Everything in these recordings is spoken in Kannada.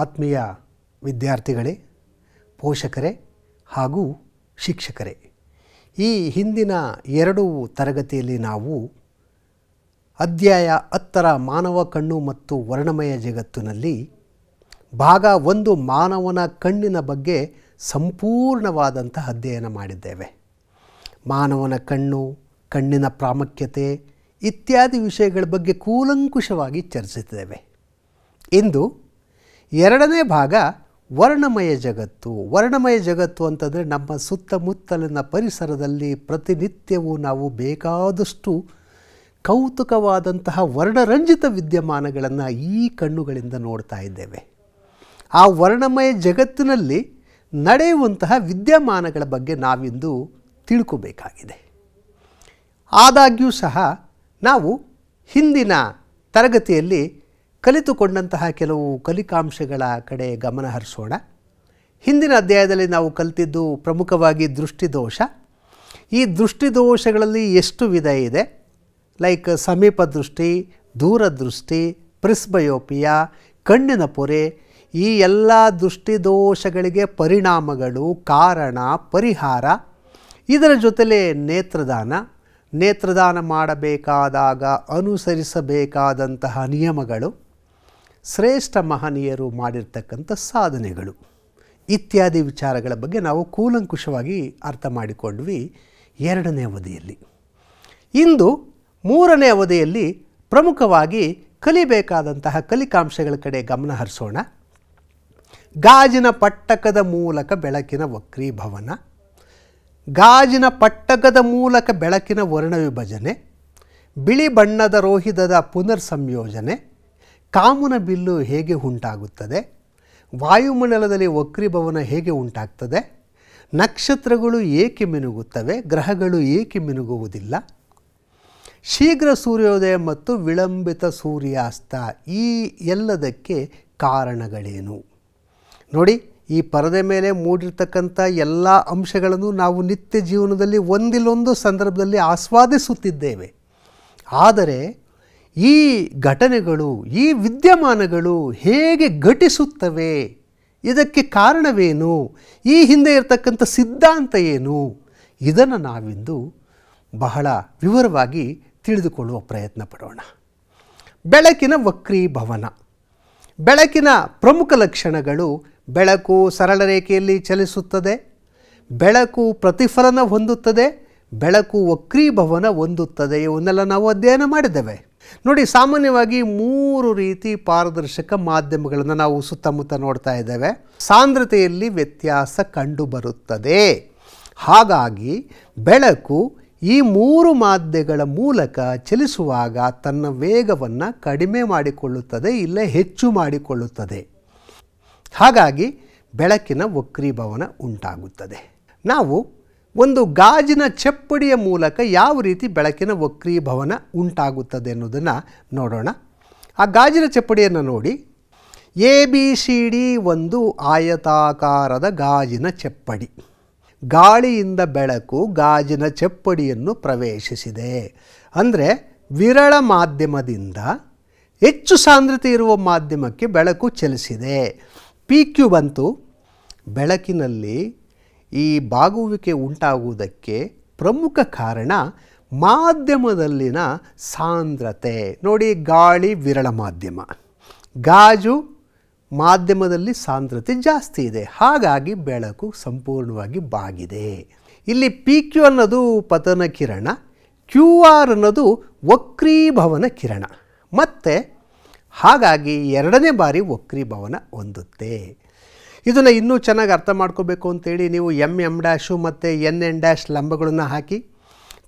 ಆತ್ಮೀಯ ವಿದ್ಯಾರ್ಥಿಗಳೇ ಪೋಷಕರೇ ಹಾಗೂ ಶಿಕ್ಷಕರೇ ಈ ಹಿಂದಿನ ಎರಡು ತರಗತಿಯಲ್ಲಿ ನಾವು ಅಧ್ಯಾಯ ಹತ್ತರ ಮಾನವ ಕಣ್ಣು ಮತ್ತು ವರ್ಣಮಯ ಜಗತ್ತಿನಲ್ಲಿ ಭಾಗ ಒಂದು ಮಾನವನ ಕಣ್ಣಿನ ಬಗ್ಗೆ ಸಂಪೂರ್ಣವಾದಂಥ ಅಧ್ಯಯನ ಮಾಡಿದ್ದೇವೆ ಮಾನವನ ಕಣ್ಣು ಕಣ್ಣಿನ ಪ್ರಾಮುಖ್ಯತೆ ಇತ್ಯಾದಿ ವಿಷಯಗಳ ಬಗ್ಗೆ ಕೂಲಂಕುಷವಾಗಿ ಚರ್ಚಿಸಿದ್ದೇವೆ ಇಂದು ಎರಡನೇ ಭಾಗ ವರ್ಣಮಯ ಜಗತ್ತು ವರ್ಣಮಯ ಜಗತ್ತು ಅಂತಂದರೆ ನಮ್ಮ ಸುತ್ತಮುತ್ತಲಿನ ಪರಿಸರದಲ್ಲಿ ಪ್ರತಿನಿತ್ಯವೂ ನಾವು ಬೇಕಾದಷ್ಟು ಕೌತುಕವಾದಂತಹ ವರ್ಣರಂಜಿತ ವಿದ್ಯಮಾನಗಳನ್ನು ಈ ಕಣ್ಣುಗಳಿಂದ ನೋಡ್ತಾ ಇದ್ದೇವೆ ಆ ವರ್ಣಮಯ ಜಗತ್ತಿನಲ್ಲಿ ನಡೆಯುವಂತಹ ವಿದ್ಯಮಾನಗಳ ಬಗ್ಗೆ ನಾವಿಂದು ತಿಳ್ಕೋಬೇಕಾಗಿದೆ ಆದಾಗ್ಯೂ ಸಹ ನಾವು ಹಿಂದಿನ ತರಗತಿಯಲ್ಲಿ ಕಲಿತುಕೊಂಡಂತಹ ಕೆಲವು ಕಲಿಕಾಂಶಗಳ ಕಡೆ ಗಮನ ಹರಿಸೋಣ ಹಿಂದಿನ ಅಧ್ಯಾಯದಲ್ಲಿ ನಾವು ಕಲಿತಿದ್ದು ಪ್ರಮುಖವಾಗಿ ದೃಷ್ಟಿದೋಷ ಈ ದೃಷ್ಟಿದೋಷಗಳಲ್ಲಿ ಎಷ್ಟು ವಿಧ ಇದೆ ಲೈಕ್ ಸಮೀಪ ದೃಷ್ಟಿ ದೂರದೃಷ್ಟಿ ಪ್ರಿಸ್ಬಯೋಪಿಯಾ ಕಣ್ಣಿನ ಪೊರೆ ಈ ಎಲ್ಲ ದೃಷ್ಟಿದೋಷಗಳಿಗೆ ಪರಿಣಾಮಗಳು ಕಾರಣ ಪರಿಹಾರ ಇದರ ಜೊತೆಲೆ ನೇತ್ರದಾನ ನೇತ್ರದಾನ ಮಾಡಬೇಕಾದಾಗ ಅನುಸರಿಸಬೇಕಾದಂತಹ ನಿಯಮಗಳು ಶ್ರೇಷ್ಠ ಮಹನೀಯರು ಮಾಡಿರ್ತಕ್ಕಂಥ ಸಾಧನೆಗಳು ಇತ್ಯಾದಿ ವಿಚಾರಗಳ ಬಗ್ಗೆ ನಾವು ಕೂಲಂಕುಷವಾಗಿ ಅರ್ಥ ಮಾಡಿಕೊಂಡ್ವಿ ಎರಡನೇ ಅವಧಿಯಲ್ಲಿ ಇಂದು ಮೂರನೇ ಅವಧಿಯಲ್ಲಿ ಪ್ರಮುಖವಾಗಿ ಕಲಿಬೇಕಾದಂತಹ ಕಲಿಕಾಂಶಗಳ ಕಡೆ ಗಮನ ಹರಿಸೋಣ ಗಾಜಿನ ಪಟ್ಟಕದ ಮೂಲಕ ಬೆಳಕಿನ ವಕ್ರೀಭವನ ಗಾಜಿನ ಪಟ್ಟಕದ ಮೂಲಕ ಬೆಳಕಿನ ವರ್ಣ ವಿಭಜನೆ ಬಿಳಿ ಬಣ್ಣದ ರೋಹಿತದ ಪುನರ್ ಸಂಯೋಜನೆ ಕಾಮನ ಬಿಲ್ಲು ಹೇಗೆ ಉಂಟಾಗುತ್ತದೆ ವಾಯುಮಂಡಲದಲ್ಲಿ ವಕ್ರಿಭವನ ಹೇಗೆ ಉಂಟಾಗ್ತದೆ ನಕ್ಷತ್ರಗಳು ಏಕೆ ಮಿನುಗುತ್ತವೆ ಗ್ರಹಗಳು ಏಕೆ ಮಿನುಗುವುದಿಲ್ಲ ಶೀಘ್ರ ಸೂರ್ಯೋದಯ ಮತ್ತು ವಿಳಂಬಿತ ಸೂರ್ಯಾಸ್ತ ಈ ಎಲ್ಲದಕ್ಕೆ ಕಾರಣಗಳೇನು ನೋಡಿ ಈ ಪರದೆ ಮೇಲೆ ಮೂಡಿರ್ತಕ್ಕಂಥ ಎಲ್ಲ ಅಂಶಗಳನ್ನು ನಾವು ನಿತ್ಯ ಜೀವನದಲ್ಲಿ ಒಂದಿಲ್ಲೊಂದು ಸಂದರ್ಭದಲ್ಲಿ ಆಸ್ವಾದಿಸುತ್ತಿದ್ದೇವೆ ಆದರೆ ಈ ಘಟನೆಗಳು ಈ ವಿದ್ಯಮಾನಗಳು ಹೇಗೆ ಘಟಿಸುತ್ತವೆ ಇದಕ್ಕೆ ಕಾರಣವೇನು ಈ ಹಿಂದೆ ಇರತಕ್ಕಂಥ ಸಿದ್ಧಾಂತ ಏನು ಇದನ್ನು ನಾವಿಂದು ಬಹಳ ವಿವರವಾಗಿ ತಿಳಿದುಕೊಳ್ಳುವ ಪ್ರಯತ್ನ ಪಡೋಣ ಬೆಳಕಿನ ವಕ್ರೀಭವನ ಬೆಳಕಿನ ಪ್ರಮುಖ ಲಕ್ಷಣಗಳು ಬೆಳಕು ಸರಳ ರೇಖೆಯಲ್ಲಿ ಚಲಿಸುತ್ತದೆ ಬೆಳಕು ಪ್ರತಿಫಲನ ಹೊಂದುತ್ತದೆ ಬೆಳಕು ವಕ್ರೀಭವನ ಹೊಂದುತ್ತದೆ ಇವನ್ನೆಲ್ಲ ನಾವು ಅಧ್ಯಯನ ಮಾಡಿದ್ದೇವೆ ನೋಡಿ ಸಾಮಾನ್ಯವಾಗಿ ಮೂರು ರೀತಿ ಪಾರದರ್ಶಕ ಮಾಧ್ಯಮಗಳನ್ನು ನಾವು ಸುತ್ತಮುತ್ತ ನೋಡ್ತಾ ಇದ್ದೇವೆ ಸಾಂದ್ರತೆಯಲ್ಲಿ ವ್ಯತ್ಯಾಸ ಕಂಡುಬರುತ್ತದೆ ಹಾಗಾಗಿ ಬೆಳಕು ಈ ಮೂರು ಮಾಧ್ಯಗಳ ಮೂಲಕ ಚಲಿಸುವಾಗ ತನ್ನ ವೇಗವನ್ನು ಕಡಿಮೆ ಮಾಡಿಕೊಳ್ಳುತ್ತದೆ ಇಲ್ಲ ಹೆಚ್ಚು ಮಾಡಿಕೊಳ್ಳುತ್ತದೆ ಹಾಗಾಗಿ ಬೆಳಕಿನ ವಕ್ರೀಭವನ ಉಂಟಾಗುತ್ತದೆ ನಾವು ಒಂದು ಗಾಜಿನ ಚಪ್ಪಡಿಯ ಮೂಲಕ ಯಾವ ರೀತಿ ಬೆಳಕಿನ ವಕ್ರೀಭವನ ಉಂಟಾಗುತ್ತದೆ ಅನ್ನೋದನ್ನು ನೋಡೋಣ ಆ ಗಾಜಿನ ಚಪ್ಪಡಿಯನ್ನು ನೋಡಿ ಎ ಬಿ ಸಿ ಡಿ ಒಂದು ಆಯತಾಕಾರದ ಗಾಜಿನ ಚಪ್ಪಡಿ ಗಾಳಿಯಿಂದ ಬೆಳಕು ಗಾಜಿನ ಚಪ್ಪಡಿಯನ್ನು ಪ್ರವೇಶಿಸಿದೆ ಅಂದರೆ ವಿರಳ ಮಾಧ್ಯಮದಿಂದ ಹೆಚ್ಚು ಸಾಂದ್ರತೆ ಇರುವ ಮಾಧ್ಯಮಕ್ಕೆ ಬೆಳಕು ಚಲಿಸಿದೆ ಪಿ ಕ್ಯೂ ಬಂತು ಬೆಳಕಿನಲ್ಲಿ ಈ ಬಾಗುವಿಕೆ ಉಂಟಾಗುವುದಕ್ಕೆ ಪ್ರಮುಖ ಕಾರಣ ಮಾಧ್ಯಮದಲ್ಲಿನ ಸಾಂದ್ರತೆ ನೋಡಿ ಗಾಳಿ ವಿರಳ ಮಾಧ್ಯಮ ಗಾಜು ಮಾಧ್ಯಮದಲ್ಲಿ ಸಾಂದ್ರತೆ ಜಾಸ್ತಿ ಇದೆ ಹಾಗಾಗಿ ಬೆಳಕು ಸಂಪೂರ್ಣವಾಗಿ ಬಾಗಿದೆ ಇಲ್ಲಿ ಪಿ ಕ್ಯೂ ಅನ್ನೋದು ಪತನ ಕಿರಣ ಕ್ಯೂ ಆರ್ ಅನ್ನೋದು ವಕ್ರೀಭವನ ಕಿರಣ ಮತ್ತು ಹಾಗಾಗಿ ಎರಡನೇ ಬಾರಿ ವಕ್ರೀಭವನ ಹೊಂದುತ್ತೆ ಇದನ್ನು ಇನ್ನೂ ಚೆನ್ನಾಗಿ ಅರ್ಥ ಮಾಡ್ಕೋಬೇಕು ಅಂತೇಳಿ ನೀವು ಎಮ್ ಎಮ್ ಡ್ಯಾಶು ಮತ್ತು ಎನ್ ಎನ್ ಡ್ಯಾಶ್ ಲಂಬಗಳನ್ನು ಹಾಕಿ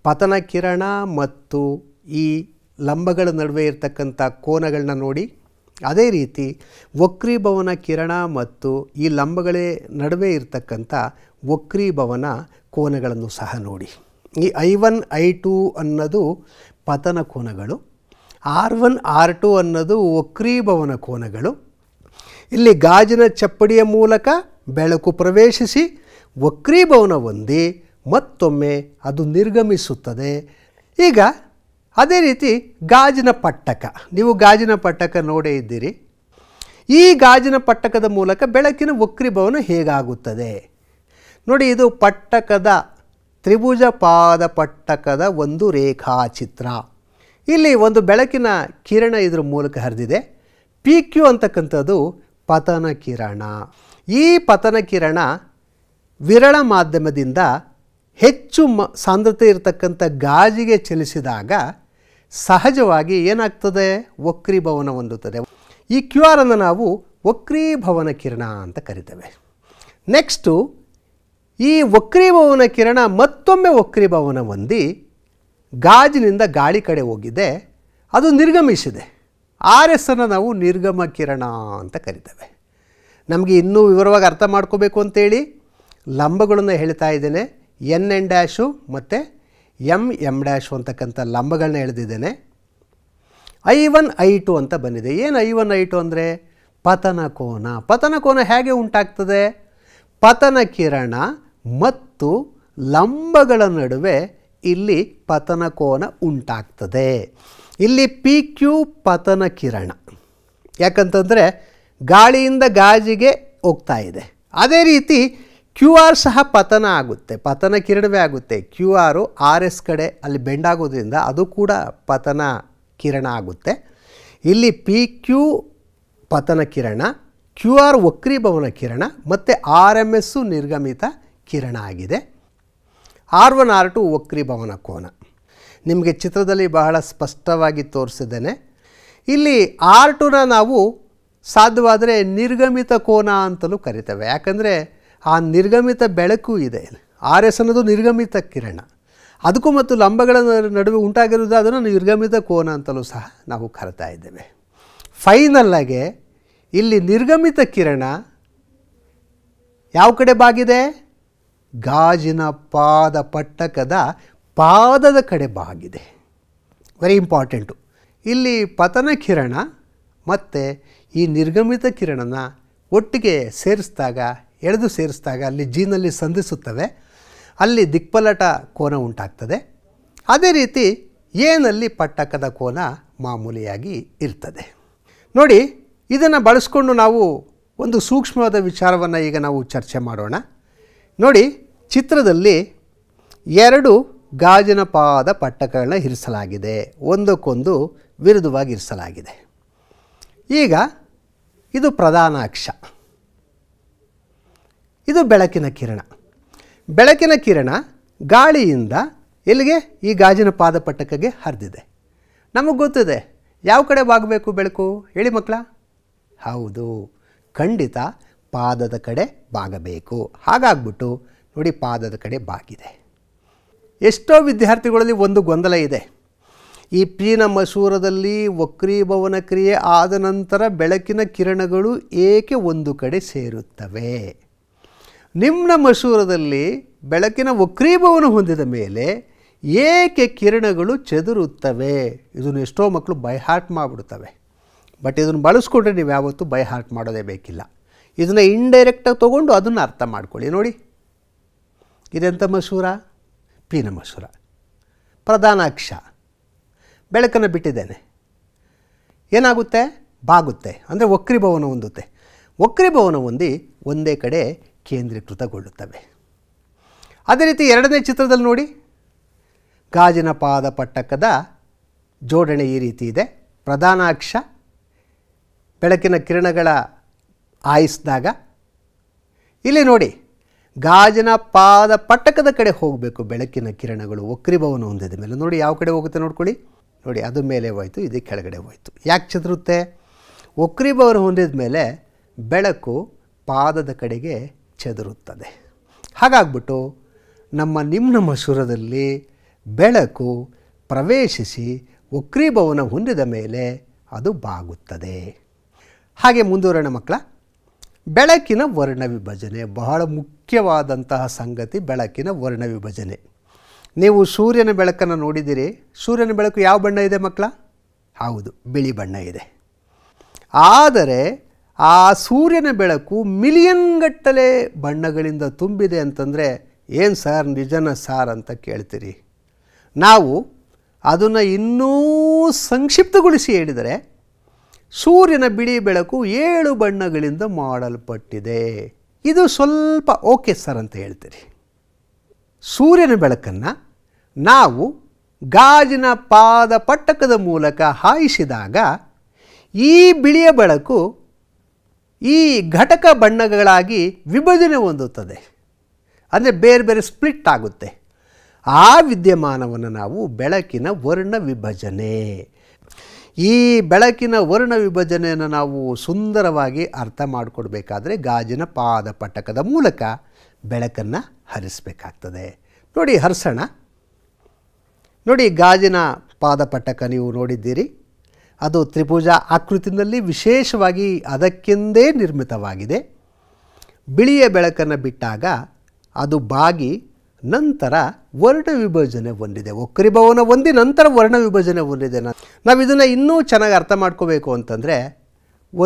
ಪತನ ಕಿರಣ ಮತ್ತು ಈ ಲಂಬಗಳ ನಡುವೆ ಇರತಕ್ಕಂಥ ಕೋನಗಳನ್ನ ನೋಡಿ ಅದೇ ರೀತಿ ವಕ್ರೀಭವನ ಕಿರಣ ಮತ್ತು ಈ ಲಂಬಗಳೇ ನಡುವೆ ಇರತಕ್ಕಂಥ ವಕ್ರೀಭವನ ಕೋನಗಳನ್ನು ಸಹ ನೋಡಿ ಈ ಐ ಒನ್ ಐ ಟು ಅನ್ನೋದು ಪತನ ಕೋನಗಳು ಆರ್ ಒನ್ ಆರ್ ಟು ಅನ್ನೋದು ವಕ್ರೀಭವನ ಕೋನಗಳು ಇಲ್ಲಿ ಗಾಜಿನ ಚಪ್ಪಡಿಯ ಮೂಲಕ ಬೆಳಕು ಪ್ರವೇಶಿಸಿ ವಕ್ರೀಭವನ ಹೊಂದಿ ಮತ್ತೊಮ್ಮೆ ಅದು ನಿರ್ಗಮಿಸುತ್ತದೆ ಈಗ ಅದೇ ರೀತಿ ಗಾಜಿನ ಪಟ್ಟಕ ನೀವು ಗಾಜಿನ ಪಟ್ಟಕ ನೋಡೇ ಇದ್ದೀರಿ ಈ ಗಾಜಿನ ಪಟ್ಟಕದ ಮೂಲಕ ಬೆಳಕಿನ ವಕ್ರೀಭವನ ಹೇಗಾಗುತ್ತದೆ ನೋಡಿ ಇದು ಪಟ್ಟಕದ ತ್ರಿಭುಜ ಪಾದ ಪಟ್ಟಕದ ಒಂದು ರೇಖಾಚಿತ್ರ ಇಲ್ಲಿ ಒಂದು ಬೆಳಕಿನ ಕಿರಣ ಇದರ ಮೂಲಕ ಹರಿದಿದೆ ಪಿ ಕ್ಯೂ ಅಂತಕ್ಕಂಥದ್ದು ಪತನ ಕಿರಣ ಈ ಪತನ ಕಿರಣ ವಿರಳ ಮಾಧ್ಯಮದಿಂದ ಹೆಚ್ಚು ಮ ಸಾಂದ್ರತೆ ಇರತಕ್ಕಂಥ ಗಾಜಿಗೆ ಚಲಿಸಿದಾಗ ಸಹಜವಾಗಿ ಏನಾಗ್ತದೆ ವಕ್ರೀಭವನ ಹೊಂದುತ್ತದೆ ಈ ಕ್ಯೂ ಆರನ್ನು ನಾವು ವಕ್ರೀಭವನ ಕಿರಣ ಅಂತ ಕರಿತೇವೆ ನೆಕ್ಸ್ಟು ಈ ವಕ್ರೀಭವನ ಕಿರಣ ಮತ್ತೊಮ್ಮೆ ವಕ್ರೀಭವನ ಹೊಂದಿ ಗಾಜಿನಿಂದ ಗಾಳಿ ಕಡೆ ಹೋಗಿದೆ ಅದು ನಿರ್ಗಮಿಸಿದೆ ಆರ್ ಎಸ್ ಅನ್ನು ನಾವು ನಿರ್ಗಮ ಕಿರಣ ಅಂತ ಕರಿತೇವೆ ನಮಗೆ ಇನ್ನೂ ವಿವರವಾಗಿ ಅರ್ಥ ಮಾಡ್ಕೋಬೇಕು ಅಂತೇಳಿ ಲಂಬಗಳನ್ನು ಹೇಳ್ತಾ ಇದ್ದೇನೆ ಎನ್ ಎನ್ ಡ್ಯಾಶು ಮತ್ತು ಎಮ್ ಎಮ್ ಡ್ಯಾಶು ಅಂತಕ್ಕಂಥ ಲಂಬಗಳನ್ನ ಎಳೆದಿದ್ದೇನೆ ಐ ಒನ್ ಐ ಟು ಅಂತ ಬಂದಿದೆ ಏನು ಐ ಒನ್ ಐ ಟು ಅಂದರೆ ಪತನ ಕೋನ ಪತನ ಕೋನ ಹೇಗೆ ಉಂಟಾಗ್ತದೆ ಪತನ ಕಿರಣ ಮತ್ತು ಲಂಬಗಳ ನಡುವೆ ಇಲ್ಲಿ ಪತನ ಕೋನ ಉಂಟಾಗ್ತದೆ ಇಲ್ಲಿ ಪಿ ಕ್ಯೂ ಪತನ ಕಿರಣ ಯಾಕಂತಂದರೆ ಗಾಳಿಯಿಂದ ಗಾಜಿಗೆ ಹೋಗ್ತಾ ಇದೆ ಅದೇ ರೀತಿ ಕ್ಯೂ ಆರ್ ಸಹ ಪತನ ಆಗುತ್ತೆ ಪತನ ಕಿರಣವೇ ಆಗುತ್ತೆ ಕ್ಯೂ ಆರು ಆರ್ ಎಸ್ ಕಡೆ ಅಲ್ಲಿ ಬೆಂಡಾಗೋದ್ರಿಂದ ಅದು ಕೂಡ ಪತನ ಕಿರಣ ಆಗುತ್ತೆ ಇಲ್ಲಿ ಪಿ ಕ್ಯೂ ಪತನ ಕಿರಣ ಕ್ಯೂ ಆರ್ ವಕ್ರೀಭವನ ಕಿರಣ ಮತ್ತು ಆರ್ ಎಮ್ ಎಸ್ಸು ನಿರ್ಗಮಿತ ಕಿರಣ ಆಗಿದೆ ಆರ್ ಒನ್ ಆರ್ ಟು ವಕ್ರೀಭವನ ಕೋನ ನಿಮಗೆ ಚಿತ್ರದಲ್ಲಿ ಬಹಳ ಸ್ಪಷ್ಟವಾಗಿ ತೋರಿಸಿದ್ದೇನೆ ಇಲ್ಲಿ ಆರ್ ಟುನ ನಾವು ಸಾಧ್ಯವಾದರೆ ನಿರ್ಗಮಿತ ಕೋನ ಅಂತಲೂ ಕರಿತೇವೆ ಯಾಕಂದರೆ ಆ ನಿರ್ಗಮಿತ ಬೆಳಕು ಇದೆ ಆರ್ ಎಸ್ ಅನ್ನೋದು ನಿರ್ಗಮಿತ ಕಿರಣ ಅದಕ್ಕೂ ಮತ್ತು ಲಂಬಗಳ ನಡುವೆ ಉಂಟಾಗಿರೋದು ಅದನ್ನು ನಿರ್ಗಮಿತ ಕೋನ ಅಂತಲೂ ಸಹ ನಾವು ಕರಿತಾ ಇದ್ದೇವೆ ಫೈನಲ್ಲಾಗೆ ಇಲ್ಲಿ ನಿರ್ಗಮಿತ ಕಿರಣ ಯಾವ ಕಡೆ ಬಾಗಿದೆ ಗಾಜಿನ ಪಾದ ಪಟ್ಟಕದ ಪಾದದ ಕಡೆ ಬಾಗಿದೆ ವೆರಿ ಇಂಪಾರ್ಟೆಂಟು ಇಲ್ಲಿ ಪತನ ಕಿರಣ ಮತ್ತು ಈ ನಿರ್ಗಮಿತ ಕಿರಣನ ಒಟ್ಟಿಗೆ ಸೇರಿಸಿದಾಗ ಎಳೆದು ಸೇರಿಸಿದಾಗ ಅಲ್ಲಿ ಜೀನಲ್ಲಿ ಸಂಧಿಸುತ್ತವೆ ಅಲ್ಲಿ ದಿಕ್ಪಲಟ ಕೋನ ಉಂಟಾಗ್ತದೆ ಅದೇ ರೀತಿ ಏನಲ್ಲಿ ಪಟ್ಟಕದ ಕೋನ ಮಾಮೂಲಿಯಾಗಿ ಇರ್ತದೆ ನೋಡಿ ಇದನ್ನು ಬಳಸ್ಕೊಂಡು ನಾವು ಒಂದು ಸೂಕ್ಷ್ಮವಾದ ವಿಚಾರವನ್ನು ಈಗ ನಾವು ಚರ್ಚೆ ಮಾಡೋಣ ನೋಡಿ ಚಿತ್ರದಲ್ಲಿ ಎರಡು ಗಾಜಿನ ಪಾದ ಪಟ್ಟಕಗಳನ್ನ ಇರಿಸಲಾಗಿದೆ ಒಂದಕ್ಕೊಂದು ವಿರುದ್ಧವಾಗಿ ಇರಿಸಲಾಗಿದೆ ಈಗ ಇದು ಪ್ರಧಾನ ಅಕ್ಷ ಇದು ಬೆಳಕಿನ ಕಿರಣ ಬೆಳಕಿನ ಕಿರಣ ಗಾಳಿಯಿಂದ ಎಲ್ಲಿಗೆ ಈ ಗಾಜಿನ ಪಟ್ಟಕಗೆ ಹರಿದಿದೆ ನಮಗೆ ಗೊತ್ತಿದೆ ಯಾವ ಕಡೆ ಬಾಗಬೇಕು ಬೆಳಕು ಹೇಳಿ ಮಕ್ಕಳ ಹೌದು ಖಂಡಿತ ಪಾದದ ಕಡೆ ಬಾಗಬೇಕು ಹಾಗಾಗ್ಬಿಟ್ಟು ನೋಡಿ ಪಾದದ ಕಡೆ ಬಾಗಿದೆ ಎಷ್ಟೋ ವಿದ್ಯಾರ್ಥಿಗಳಲ್ಲಿ ಒಂದು ಗೊಂದಲ ಇದೆ ಈ ಪೀನ ಮಸೂರದಲ್ಲಿ ವಕ್ರೀಭವನ ಕ್ರಿಯೆ ಆದ ನಂತರ ಬೆಳಕಿನ ಕಿರಣಗಳು ಏಕೆ ಒಂದು ಕಡೆ ಸೇರುತ್ತವೆ ನಿಮ್ನ ಮಸೂರದಲ್ಲಿ ಬೆಳಕಿನ ವಕ್ರೀಭವನ ಹೊಂದಿದ ಮೇಲೆ ಏಕೆ ಕಿರಣಗಳು ಚದುರುತ್ತವೆ ಇದನ್ನು ಎಷ್ಟೋ ಮಕ್ಕಳು ಬೈ ಹಾರ್ಟ್ ಮಾಡಿಬಿಡ್ತವೆ ಬಟ್ ಇದನ್ನು ಬಳಸ್ಕೊಂಡ್ರೆ ನೀವು ಯಾವತ್ತೂ ಬೈ ಹಾರ್ಟ್ ಮಾಡೋದೇ ಬೇಕಿಲ್ಲ ಇದನ್ನು ಇಂಡೈರೆಕ್ಟಾಗಿ ತೊಗೊಂಡು ಅದನ್ನು ಅರ್ಥ ಮಾಡ್ಕೊಳ್ಳಿ ನೋಡಿ ಇದೆಂಥ ಮಸೂರ ಪೀನಮಸುರ ಪ್ರಧಾನಾಕ್ಷ ಬೆಳಕನ್ನು ಬಿಟ್ಟಿದ್ದೇನೆ ಏನಾಗುತ್ತೆ ಬಾಗುತ್ತೆ ಅಂದರೆ ವಕ್ರಿಭವನ ಹೊಂದುತ್ತೆ ವಕ್ರಿಭವನ ಹೊಂದಿ ಒಂದೇ ಕಡೆ ಕೇಂದ್ರೀಕೃತಗೊಳ್ಳುತ್ತವೆ ಅದೇ ರೀತಿ ಎರಡನೇ ಚಿತ್ರದಲ್ಲಿ ನೋಡಿ ಗಾಜಿನ ಪಾದ ಪಟ್ಟಕದ ಜೋಡಣೆ ಈ ರೀತಿ ಇದೆ ಅಕ್ಷ ಬೆಳಕಿನ ಕಿರಣಗಳ ಆಯಿಸಿದಾಗ ಇಲ್ಲಿ ನೋಡಿ ಗಾಜಿನ ಪಾದ ಪಟ್ಟಕದ ಕಡೆ ಹೋಗಬೇಕು ಬೆಳಕಿನ ಕಿರಣಗಳು ವಕ್ರಿಭವನ ಹೊಂದಿದ ಮೇಲೆ ನೋಡಿ ಯಾವ ಕಡೆ ಹೋಗುತ್ತೆ ನೋಡ್ಕೊಳ್ಳಿ ನೋಡಿ ಅದು ಮೇಲೆ ಹೋಯಿತು ಇದು ಕೆಳಗಡೆ ಹೋಯಿತು ಯಾಕೆ ಚದುರುತ್ತೆ ವಕ್ರಿಭವನ ಹೊಂದಿದ ಮೇಲೆ ಬೆಳಕು ಪಾದದ ಕಡೆಗೆ ಚದುರುತ್ತದೆ ಹಾಗಾಗ್ಬಿಟ್ಟು ನಮ್ಮ ನಿಮ್ನ ಮಸೂರದಲ್ಲಿ ಬೆಳಕು ಪ್ರವೇಶಿಸಿ ವಕ್ರೀಭವನ ಹೊಂದಿದ ಮೇಲೆ ಅದು ಬಾಗುತ್ತದೆ ಹಾಗೆ ಮುಂದುವರೋಣ ಮಕ್ಕಳ ಬೆಳಕಿನ ವರ್ಣ ವಿಭಜನೆ ಬಹಳ ಮುಖ್ಯವಾದಂತಹ ಸಂಗತಿ ಬೆಳಕಿನ ವರ್ಣ ವಿಭಜನೆ ನೀವು ಸೂರ್ಯನ ಬೆಳಕನ್ನು ನೋಡಿದ್ದೀರಿ ಸೂರ್ಯನ ಬೆಳಕು ಯಾವ ಬಣ್ಣ ಇದೆ ಮಕ್ಕಳ ಹೌದು ಬಿಳಿ ಬಣ್ಣ ಇದೆ ಆದರೆ ಆ ಸೂರ್ಯನ ಬೆಳಕು ಮಿಲಿಯನ್ಗಟ್ಟಲೆ ಬಣ್ಣಗಳಿಂದ ತುಂಬಿದೆ ಅಂತಂದರೆ ಏನು ಸಾರ್ ನಿಜನ ಸಾರ್ ಅಂತ ಕೇಳ್ತೀರಿ ನಾವು ಅದನ್ನು ಇನ್ನೂ ಸಂಕ್ಷಿಪ್ತಗೊಳಿಸಿ ಹೇಳಿದರೆ ಸೂರ್ಯನ ಬಿಳಿ ಬೆಳಕು ಏಳು ಬಣ್ಣಗಳಿಂದ ಮಾಡಲ್ಪಟ್ಟಿದೆ ಇದು ಸ್ವಲ್ಪ ಓಕೆ ಸರ್ ಅಂತ ಹೇಳ್ತೀರಿ ಸೂರ್ಯನ ಬೆಳಕನ್ನು ನಾವು ಗಾಜಿನ ಪಾದ ಪಟ್ಟಕದ ಮೂಲಕ ಹಾಯಿಸಿದಾಗ ಈ ಬಿಳಿಯ ಬೆಳಕು ಈ ಘಟಕ ಬಣ್ಣಗಳಾಗಿ ವಿಭಜನೆ ಹೊಂದುತ್ತದೆ ಅಂದರೆ ಬೇರೆ ಬೇರೆ ಸ್ಪ್ಲಿಟ್ ಆಗುತ್ತೆ ಆ ವಿದ್ಯಮಾನವನ್ನು ನಾವು ಬೆಳಕಿನ ವರ್ಣ ವಿಭಜನೆ ಈ ಬೆಳಕಿನ ವರ್ಣ ವಿಭಜನೆಯನ್ನು ನಾವು ಸುಂದರವಾಗಿ ಅರ್ಥ ಮಾಡಿಕೊಡ್ಬೇಕಾದ್ರೆ ಗಾಜಿನ ಪಾದ ಪಟಕದ ಮೂಲಕ ಬೆಳಕನ್ನು ಹರಿಸಬೇಕಾಗ್ತದೆ ನೋಡಿ ಹರ್ಸಣ ನೋಡಿ ಗಾಜಿನ ಪಾದಪಟ್ಟಕ ನೀವು ನೋಡಿದ್ದೀರಿ ಅದು ತ್ರಿಭುಜ ಆಕೃತಿನಲ್ಲಿ ವಿಶೇಷವಾಗಿ ಅದಕ್ಕೆಂದೇ ನಿರ್ಮಿತವಾಗಿದೆ ಬಿಳಿಯ ಬೆಳಕನ್ನು ಬಿಟ್ಟಾಗ ಅದು ಬಾಗಿ ನಂತರ ವರ್ಣ ವಿಭಜನೆ ಹೊಂದಿದೆ ಭವನ ಹೊಂದಿ ನಂತರ ವರ್ಣ ವಿಭಜನೆ ಹೊಂದಿದೆ ನಾವು ಇದನ್ನು ಇನ್ನೂ ಚೆನ್ನಾಗಿ ಅರ್ಥ ಮಾಡ್ಕೋಬೇಕು ಅಂತಂದರೆ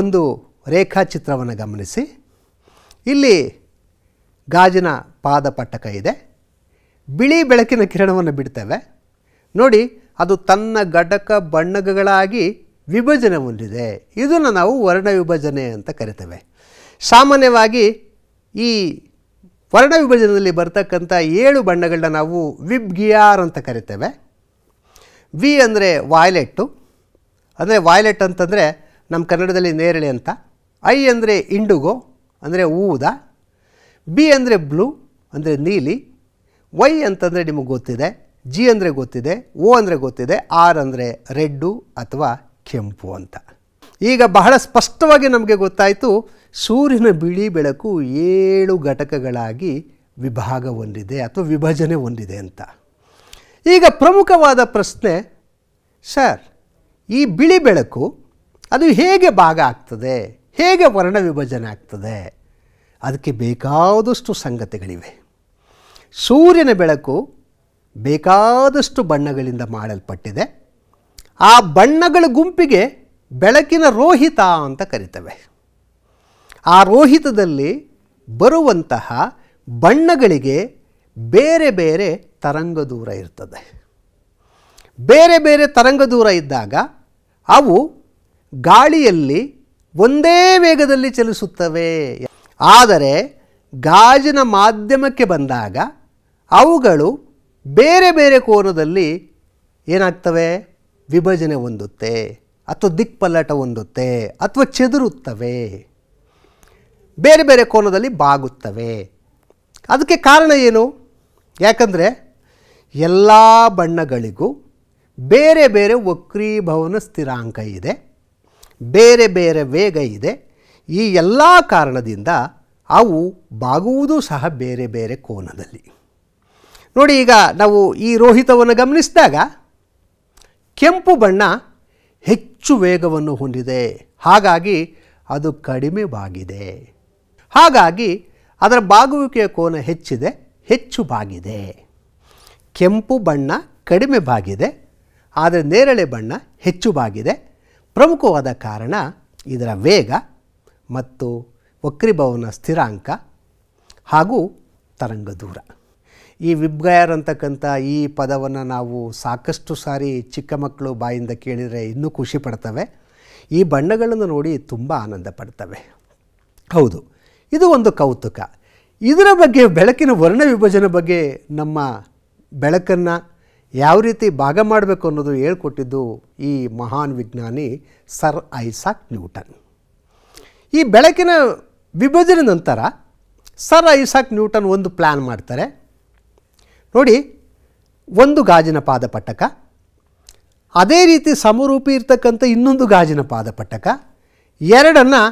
ಒಂದು ರೇಖಾಚಿತ್ರವನ್ನು ಗಮನಿಸಿ ಇಲ್ಲಿ ಗಾಜಿನ ಪಾದಪಟ್ಟಕ ಇದೆ ಬಿಳಿ ಬೆಳಕಿನ ಕಿರಣವನ್ನು ಬಿಡ್ತೇವೆ ನೋಡಿ ಅದು ತನ್ನ ಘಟಕ ಬಣ್ಣಗಳಾಗಿ ವಿಭಜನೆ ಹೊಂದಿದೆ ಇದನ್ನು ನಾವು ವರ್ಣ ವಿಭಜನೆ ಅಂತ ಕರಿತೇವೆ ಸಾಮಾನ್ಯವಾಗಿ ಈ ವರ್ಣ ವಿಭಜನೆಯಲ್ಲಿ ಬರ್ತಕ್ಕಂಥ ಏಳು ಬಣ್ಣಗಳನ್ನ ನಾವು ವಿಬ್ ಗಿಯಾರ್ ಅಂತ ಕರಿತೇವೆ ವಿ ಅಂದರೆ ವಾಯ್ಲೆಟ್ಟು ಅಂದರೆ ವಾಯ್ಲೆಟ್ ಅಂತಂದರೆ ನಮ್ಮ ಕನ್ನಡದಲ್ಲಿ ನೇರಳೆ ಅಂತ ಐ ಅಂದರೆ ಇಂಡುಗೋ ಅಂದರೆ ಊದ ಬಿ ಅಂದರೆ ಬ್ಲೂ ಅಂದರೆ ನೀಲಿ ವೈ ಅಂತಂದರೆ ನಿಮಗೆ ಗೊತ್ತಿದೆ ಜಿ ಅಂದರೆ ಗೊತ್ತಿದೆ ಓ ಅಂದರೆ ಗೊತ್ತಿದೆ ಆರ್ ಅಂದರೆ ರೆಡ್ಡು ಅಥವಾ ಕೆಂಪು ಅಂತ ಈಗ ಬಹಳ ಸ್ಪಷ್ಟವಾಗಿ ನಮಗೆ ಗೊತ್ತಾಯಿತು ಸೂರ್ಯನ ಬಿಳಿ ಬೆಳಕು ಏಳು ಘಟಕಗಳಾಗಿ ವಿಭಾಗ ಹೊಂದಿದೆ ಅಥವಾ ವಿಭಜನೆ ಹೊಂದಿದೆ ಅಂತ ಈಗ ಪ್ರಮುಖವಾದ ಪ್ರಶ್ನೆ ಸರ್ ಈ ಬಿಳಿ ಬೆಳಕು ಅದು ಹೇಗೆ ಭಾಗ ಆಗ್ತದೆ ಹೇಗೆ ವರ್ಣ ವಿಭಜನೆ ಆಗ್ತದೆ ಅದಕ್ಕೆ ಬೇಕಾದಷ್ಟು ಸಂಗತಿಗಳಿವೆ ಸೂರ್ಯನ ಬೆಳಕು ಬೇಕಾದಷ್ಟು ಬಣ್ಣಗಳಿಂದ ಮಾಡಲ್ಪಟ್ಟಿದೆ ಆ ಬಣ್ಣಗಳ ಗುಂಪಿಗೆ ಬೆಳಕಿನ ರೋಹಿತ ಅಂತ ಕರಿತವೆ ಆ ರೋಹಿತದಲ್ಲಿ ಬರುವಂತಹ ಬಣ್ಣಗಳಿಗೆ ಬೇರೆ ಬೇರೆ ತರಂಗ ದೂರ ಇರ್ತದೆ ಬೇರೆ ಬೇರೆ ತರಂಗ ದೂರ ಇದ್ದಾಗ ಅವು ಗಾಳಿಯಲ್ಲಿ ಒಂದೇ ವೇಗದಲ್ಲಿ ಚಲಿಸುತ್ತವೆ ಆದರೆ ಗಾಜಿನ ಮಾಧ್ಯಮಕ್ಕೆ ಬಂದಾಗ ಅವುಗಳು ಬೇರೆ ಬೇರೆ ಕೋನದಲ್ಲಿ ಏನಾಗ್ತವೆ ವಿಭಜನೆ ಹೊಂದುತ್ತೆ ಅಥವಾ ದಿಕ್ಪಲ್ಲಟ ಹೊಂದುತ್ತೆ ಅಥವಾ ಚದುರುತ್ತವೆ ಬೇರೆ ಬೇರೆ ಕೋನದಲ್ಲಿ ಬಾಗುತ್ತವೆ ಅದಕ್ಕೆ ಕಾರಣ ಏನು ಯಾಕಂದರೆ ಎಲ್ಲ ಬಣ್ಣಗಳಿಗೂ ಬೇರೆ ಬೇರೆ ವಕ್ರೀಭವನ ಸ್ಥಿರಾಂಕ ಇದೆ ಬೇರೆ ಬೇರೆ ವೇಗ ಇದೆ ಈ ಎಲ್ಲ ಕಾರಣದಿಂದ ಅವು ಬಾಗುವುದೂ ಸಹ ಬೇರೆ ಬೇರೆ ಕೋನದಲ್ಲಿ ನೋಡಿ ಈಗ ನಾವು ಈ ರೋಹಿತವನ್ನು ಗಮನಿಸಿದಾಗ ಕೆಂಪು ಬಣ್ಣ ಹೆಚ್ಚು ವೇಗವನ್ನು ಹೊಂದಿದೆ ಹಾಗಾಗಿ ಅದು ಕಡಿಮೆ ಬಾಗಿದೆ ಹಾಗಾಗಿ ಅದರ ಬಾಗುವಿಕೆಯ ಕೋನ ಹೆಚ್ಚಿದೆ ಹೆಚ್ಚು ಬಾಗಿದೆ ಕೆಂಪು ಬಣ್ಣ ಕಡಿಮೆ ಬಾಗಿದೆ ಆದರೆ ನೇರಳೆ ಬಣ್ಣ ಹೆಚ್ಚು ಬಾಗಿದೆ ಪ್ರಮುಖವಾದ ಕಾರಣ ಇದರ ವೇಗ ಮತ್ತು ವಕ್ರಿಭವನ ಸ್ಥಿರಾಂಕ ಹಾಗೂ ತರಂಗ ದೂರ ಈ ವಿಬ್ಗಯರ್ ಅಂತಕ್ಕಂಥ ಈ ಪದವನ್ನು ನಾವು ಸಾಕಷ್ಟು ಸಾರಿ ಚಿಕ್ಕ ಮಕ್ಕಳು ಬಾಯಿಂದ ಕೇಳಿದರೆ ಇನ್ನೂ ಖುಷಿ ಪಡ್ತವೆ ಈ ಬಣ್ಣಗಳನ್ನು ನೋಡಿ ತುಂಬ ಆನಂದ ಪಡ್ತವೆ ಹೌದು ಇದು ಒಂದು ಕೌತುಕ ಇದರ ಬಗ್ಗೆ ಬೆಳಕಿನ ವರ್ಣ ವಿಭಜನೆ ಬಗ್ಗೆ ನಮ್ಮ ಬೆಳಕನ್ನು ಯಾವ ರೀತಿ ಭಾಗ ಮಾಡಬೇಕು ಅನ್ನೋದು ಹೇಳ್ಕೊಟ್ಟಿದ್ದು ಈ ಮಹಾನ್ ವಿಜ್ಞಾನಿ ಸರ್ ಐಸಾಕ್ ನ್ಯೂಟನ್ ಈ ಬೆಳಕಿನ ವಿಭಜನೆ ನಂತರ ಸರ್ ಐಸಾಕ್ ನ್ಯೂಟನ್ ಒಂದು ಪ್ಲ್ಯಾನ್ ಮಾಡ್ತಾರೆ ನೋಡಿ ಒಂದು ಗಾಜಿನ ಪಾದಪಟ್ಟಕ ಅದೇ ರೀತಿ ಸಮರೂಪಿ ಇರ್ತಕ್ಕಂಥ ಇನ್ನೊಂದು ಗಾಜಿನ ಪಾದಪಟ್ಟಕ ಎರಡನ್ನು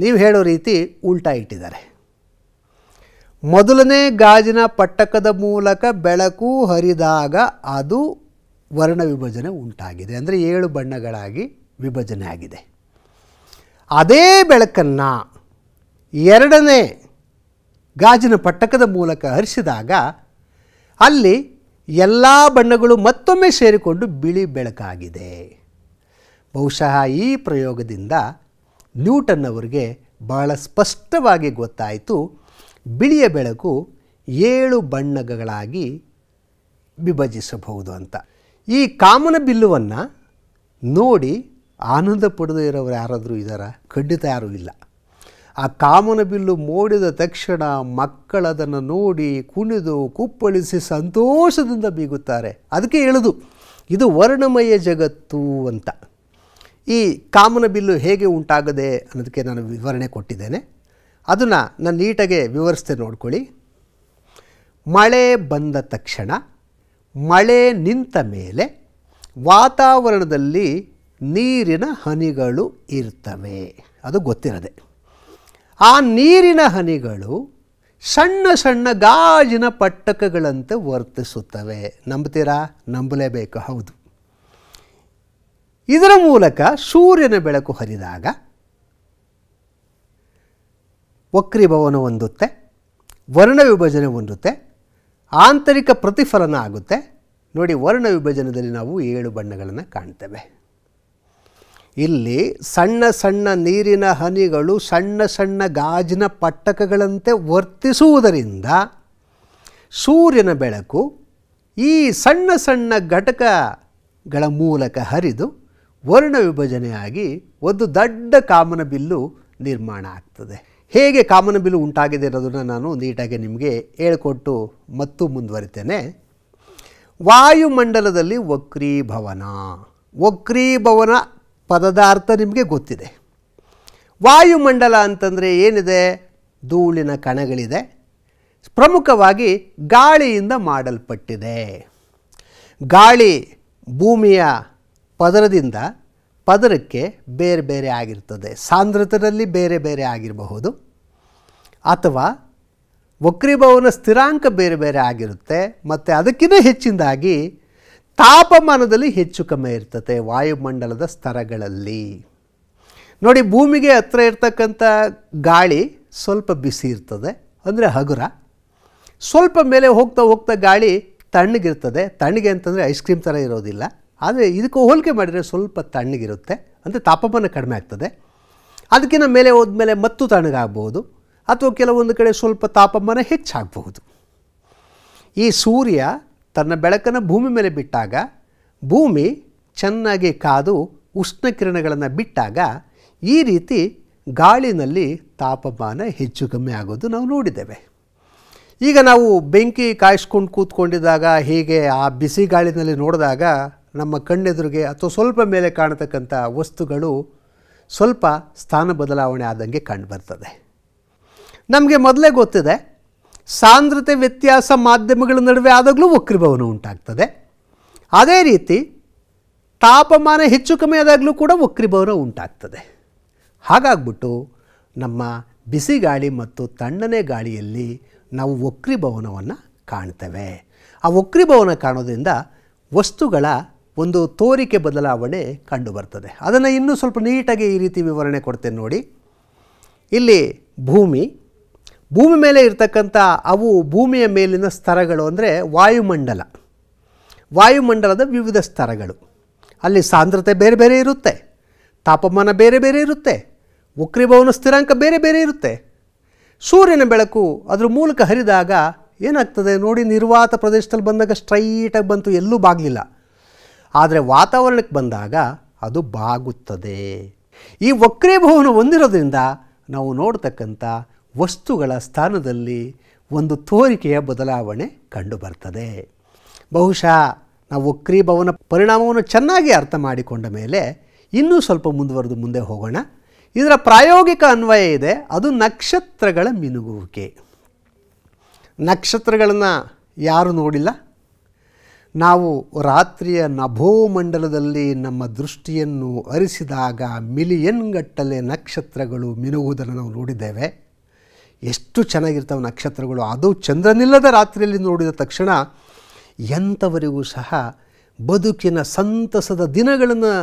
ನೀವು ಹೇಳೋ ರೀತಿ ಉಲ್ಟಾ ಇಟ್ಟಿದ್ದಾರೆ ಮೊದಲನೇ ಗಾಜಿನ ಪಟ್ಟಕದ ಮೂಲಕ ಬೆಳಕು ಹರಿದಾಗ ಅದು ವರ್ಣ ವಿಭಜನೆ ಉಂಟಾಗಿದೆ ಅಂದರೆ ಏಳು ಬಣ್ಣಗಳಾಗಿ ವಿಭಜನೆ ಆಗಿದೆ ಅದೇ ಬೆಳಕನ್ನು ಎರಡನೇ ಗಾಜಿನ ಪಟ್ಟಕದ ಮೂಲಕ ಹರಿಸಿದಾಗ ಅಲ್ಲಿ ಎಲ್ಲ ಬಣ್ಣಗಳು ಮತ್ತೊಮ್ಮೆ ಸೇರಿಕೊಂಡು ಬಿಳಿ ಬೆಳಕಾಗಿದೆ ಬಹುಶಃ ಈ ಪ್ರಯೋಗದಿಂದ ನ್ಯೂಟನ್ ಅವರಿಗೆ ಬಹಳ ಸ್ಪಷ್ಟವಾಗಿ ಗೊತ್ತಾಯಿತು ಬಿಳಿಯ ಬೆಳಕು ಏಳು ಬಣ್ಣಗಳಾಗಿ ವಿಭಜಿಸಬಹುದು ಅಂತ ಈ ಕಾಮನ ಬಿಲ್ಲುವನ್ನು ನೋಡಿ ಆನಂದ ಪಡೆದು ಇರೋರು ಯಾರಾದರೂ ಇದ್ದಾರ ಖಂಡಿತ ಯಾರೂ ಇಲ್ಲ ಆ ಕಾಮನ ಬಿಲ್ಲು ಮೋಡಿದ ತಕ್ಷಣ ಮಕ್ಕಳದನ್ನು ನೋಡಿ ಕುಣಿದು ಕುಪ್ಪಳಿಸಿ ಸಂತೋಷದಿಂದ ಬೀಗುತ್ತಾರೆ ಅದಕ್ಕೆ ಹೇಳುದು ಇದು ವರ್ಣಮಯ ಜಗತ್ತು ಅಂತ ಈ ಕಾಮನ ಬಿಲ್ಲು ಹೇಗೆ ಉಂಟಾಗದೆ ಅನ್ನೋದಕ್ಕೆ ನಾನು ವಿವರಣೆ ಕೊಟ್ಟಿದ್ದೇನೆ ಅದನ್ನು ನಾನು ನೀಟಾಗೆ ವಿವರಿಸ್ತೇನೆ ನೋಡ್ಕೊಳ್ಳಿ ಮಳೆ ಬಂದ ತಕ್ಷಣ ಮಳೆ ನಿಂತ ಮೇಲೆ ವಾತಾವರಣದಲ್ಲಿ ನೀರಿನ ಹನಿಗಳು ಇರ್ತವೆ ಅದು ಗೊತ್ತಿರದೆ ಆ ನೀರಿನ ಹನಿಗಳು ಸಣ್ಣ ಸಣ್ಣ ಗಾಜಿನ ಪಟ್ಟಕಗಳಂತೆ ವರ್ತಿಸುತ್ತವೆ ನಂಬ್ತೀರಾ ನಂಬಲೇಬೇಕು ಹೌದು ಇದರ ಮೂಲಕ ಸೂರ್ಯನ ಬೆಳಕು ಹರಿದಾಗ ವಕ್ರೀಭವನ ಹೊಂದುತ್ತೆ ವರ್ಣ ವಿಭಜನೆ ಹೊಂದುತ್ತೆ ಆಂತರಿಕ ಪ್ರತಿಫಲನ ಆಗುತ್ತೆ ನೋಡಿ ವರ್ಣ ವಿಭಜನದಲ್ಲಿ ನಾವು ಏಳು ಬಣ್ಣಗಳನ್ನು ಕಾಣ್ತೇವೆ ಇಲ್ಲಿ ಸಣ್ಣ ಸಣ್ಣ ನೀರಿನ ಹನಿಗಳು ಸಣ್ಣ ಸಣ್ಣ ಗಾಜಿನ ಪಟ್ಟಕಗಳಂತೆ ವರ್ತಿಸುವುದರಿಂದ ಸೂರ್ಯನ ಬೆಳಕು ಈ ಸಣ್ಣ ಸಣ್ಣ ಘಟಕಗಳ ಮೂಲಕ ಹರಿದು ವರ್ಣ ವಿಭಜನೆಯಾಗಿ ಒಂದು ದೊಡ್ಡ ಕಾಮನಬಿಲ್ಲು ನಿರ್ಮಾಣ ಆಗ್ತದೆ ಹೇಗೆ ಕಾಮನಬಿಲ್ಲು ಉಂಟಾಗಿದೆ ಅನ್ನೋದನ್ನು ನಾನು ನೀಟಾಗಿ ನಿಮಗೆ ಹೇಳ್ಕೊಟ್ಟು ಮತ್ತು ಮುಂದುವರಿತೇನೆ ವಾಯುಮಂಡಲದಲ್ಲಿ ವಕ್ರೀಭವನ ವಕ್ರೀಭವನ ಅರ್ಥ ನಿಮಗೆ ಗೊತ್ತಿದೆ ವಾಯುಮಂಡಲ ಅಂತಂದರೆ ಏನಿದೆ ಧೂಳಿನ ಕಣಗಳಿದೆ ಪ್ರಮುಖವಾಗಿ ಗಾಳಿಯಿಂದ ಮಾಡಲ್ಪಟ್ಟಿದೆ ಗಾಳಿ ಭೂಮಿಯ ಪದರದಿಂದ ಪದರಕ್ಕೆ ಬೇರೆ ಬೇರೆ ಆಗಿರ್ತದೆ ಸಾಂದ್ರತರಲ್ಲಿ ಬೇರೆ ಬೇರೆ ಆಗಿರಬಹುದು ಅಥವಾ ವಕ್ರೀಭವನ ಸ್ಥಿರಾಂಕ ಬೇರೆ ಬೇರೆ ಆಗಿರುತ್ತೆ ಮತ್ತು ಅದಕ್ಕಿಂತ ಹೆಚ್ಚಿನದಾಗಿ ತಾಪಮಾನದಲ್ಲಿ ಹೆಚ್ಚು ಕಮ್ಮಿ ಇರ್ತದೆ ವಾಯುಮಂಡಲದ ಸ್ತರಗಳಲ್ಲಿ ನೋಡಿ ಭೂಮಿಗೆ ಹತ್ರ ಇರ್ತಕ್ಕಂಥ ಗಾಳಿ ಸ್ವಲ್ಪ ಬಿಸಿ ಇರ್ತದೆ ಅಂದರೆ ಹಗುರ ಸ್ವಲ್ಪ ಮೇಲೆ ಹೋಗ್ತಾ ಹೋಗ್ತಾ ಗಾಳಿ ತಣ್ಣಗಿರ್ತದೆ ತಣ್ಣಗೆ ಅಂತಂದರೆ ಐಸ್ ಕ್ರೀಮ್ ಥರ ಇರೋದಿಲ್ಲ ಆದರೆ ಇದಕ್ಕೆ ಹೋಲಿಕೆ ಮಾಡಿದರೆ ಸ್ವಲ್ಪ ತಣ್ಣಗಿರುತ್ತೆ ಅಂದರೆ ತಾಪಮಾನ ಕಡಿಮೆ ಆಗ್ತದೆ ಅದಕ್ಕಿಂತ ಮೇಲೆ ಹೋದ್ಮೇಲೆ ಮತ್ತು ತಣ್ಣಗಾಗ್ಬೋದು ಅಥವಾ ಕೆಲವೊಂದು ಕಡೆ ಸ್ವಲ್ಪ ತಾಪಮಾನ ಹೆಚ್ಚಾಗಬಹುದು ಈ ಸೂರ್ಯ ತನ್ನ ಬೆಳಕನ್ನು ಭೂಮಿ ಮೇಲೆ ಬಿಟ್ಟಾಗ ಭೂಮಿ ಚೆನ್ನಾಗಿ ಕಾದು ಉಷ್ಣ ಕಿರಣಗಳನ್ನು ಬಿಟ್ಟಾಗ ಈ ರೀತಿ ಗಾಳಿನಲ್ಲಿ ತಾಪಮಾನ ಹೆಚ್ಚು ಕಮ್ಮಿ ಆಗೋದು ನಾವು ನೋಡಿದ್ದೇವೆ ಈಗ ನಾವು ಬೆಂಕಿ ಕಾಯಿಸ್ಕೊಂಡು ಕೂತ್ಕೊಂಡಿದ್ದಾಗ ಹೀಗೆ ಆ ಬಿಸಿ ಗಾಳಿನಲ್ಲಿ ನೋಡಿದಾಗ ನಮ್ಮ ಕಣ್ಣೆದುರಿಗೆ ಅಥವಾ ಸ್ವಲ್ಪ ಮೇಲೆ ಕಾಣತಕ್ಕಂಥ ವಸ್ತುಗಳು ಸ್ವಲ್ಪ ಸ್ಥಾನ ಬದಲಾವಣೆ ಆದಂಗೆ ಕಂಡುಬರ್ತದೆ ನಮಗೆ ಮೊದಲೇ ಗೊತ್ತಿದೆ ಸಾಂದ್ರತೆ ವ್ಯತ್ಯಾಸ ಮಾಧ್ಯಮಗಳ ನಡುವೆ ಆದಾಗಲೂ ವಕ್ರೀಭವನ ಉಂಟಾಗ್ತದೆ ಅದೇ ರೀತಿ ತಾಪಮಾನ ಹೆಚ್ಚು ಕಮ್ಮಿ ಆದಾಗಲೂ ಕೂಡ ವಕ್ರಿಭವನ ಉಂಟಾಗ್ತದೆ ಹಾಗಾಗ್ಬಿಟ್ಟು ನಮ್ಮ ಬಿಸಿ ಗಾಳಿ ಮತ್ತು ತಣ್ಣನೆ ಗಾಳಿಯಲ್ಲಿ ನಾವು ವಕ್ರಿಭವನವನ್ನು ಕಾಣ್ತೇವೆ ಆ ವಕ್ರಿಭವನ ಕಾಣೋದ್ರಿಂದ ವಸ್ತುಗಳ ಒಂದು ತೋರಿಕೆ ಬದಲಾವಣೆ ಕಂಡುಬರ್ತದೆ ಅದನ್ನು ಇನ್ನೂ ಸ್ವಲ್ಪ ನೀಟಾಗಿ ಈ ರೀತಿ ವಿವರಣೆ ಕೊಡ್ತೇನೆ ನೋಡಿ ಇಲ್ಲಿ ಭೂಮಿ ಭೂಮಿ ಮೇಲೆ ಇರ್ತಕ್ಕಂಥ ಅವು ಭೂಮಿಯ ಮೇಲಿನ ಸ್ತರಗಳು ಅಂದರೆ ವಾಯುಮಂಡಲ ವಾಯುಮಂಡಲದ ವಿವಿಧ ಸ್ತರಗಳು ಅಲ್ಲಿ ಸಾಂದ್ರತೆ ಬೇರೆ ಬೇರೆ ಇರುತ್ತೆ ತಾಪಮಾನ ಬೇರೆ ಬೇರೆ ಇರುತ್ತೆ ಉಕ್ರಿಭವನ ಸ್ಥಿರಾಂಕ ಬೇರೆ ಬೇರೆ ಇರುತ್ತೆ ಸೂರ್ಯನ ಬೆಳಕು ಅದ್ರ ಮೂಲಕ ಹರಿದಾಗ ಏನಾಗ್ತದೆ ನೋಡಿ ನಿರ್ವಾತ ಪ್ರದೇಶದಲ್ಲಿ ಬಂದಾಗ ಸ್ಟ್ರೈಟಾಗಿ ಬಂತು ಎಲ್ಲೂ ಬಾಗಲಿಲ್ಲ ಆದರೆ ವಾತಾವರಣಕ್ಕೆ ಬಂದಾಗ ಅದು ಬಾಗುತ್ತದೆ ಈ ವಕ್ರೀಭವನ ಹೊಂದಿರೋದ್ರಿಂದ ನಾವು ನೋಡ್ತಕ್ಕಂಥ ವಸ್ತುಗಳ ಸ್ಥಾನದಲ್ಲಿ ಒಂದು ತೋರಿಕೆಯ ಬದಲಾವಣೆ ಕಂಡುಬರ್ತದೆ ಬಹುಶಃ ನಾವು ವಕ್ರೀಭವನ ಪರಿಣಾಮವನ್ನು ಚೆನ್ನಾಗಿ ಅರ್ಥ ಮಾಡಿಕೊಂಡ ಮೇಲೆ ಇನ್ನೂ ಸ್ವಲ್ಪ ಮುಂದುವರೆದು ಮುಂದೆ ಹೋಗೋಣ ಇದರ ಪ್ರಾಯೋಗಿಕ ಅನ್ವಯ ಇದೆ ಅದು ನಕ್ಷತ್ರಗಳ ಮಿನುಗುವಿಕೆ ನಕ್ಷತ್ರಗಳನ್ನು ಯಾರು ನೋಡಿಲ್ಲ ನಾವು ರಾತ್ರಿಯ ನಭೋಮಂಡಲದಲ್ಲಿ ನಮ್ಮ ದೃಷ್ಟಿಯನ್ನು ಅರಿಸಿದಾಗ ಮಿಲಿಯನ್ ಗಟ್ಟಲೆ ನಕ್ಷತ್ರಗಳು ಮಿನುಗುವುದನ್ನು ನಾವು ನೋಡಿದ್ದೇವೆ ಎಷ್ಟು ಚೆನ್ನಾಗಿರ್ತವೆ ನಕ್ಷತ್ರಗಳು ಅದು ಚಂದ್ರನಿಲ್ಲದ ರಾತ್ರಿಯಲ್ಲಿ ನೋಡಿದ ತಕ್ಷಣ ಎಂಥವರಿಗೂ ಸಹ ಬದುಕಿನ ಸಂತಸದ ದಿನಗಳನ್ನು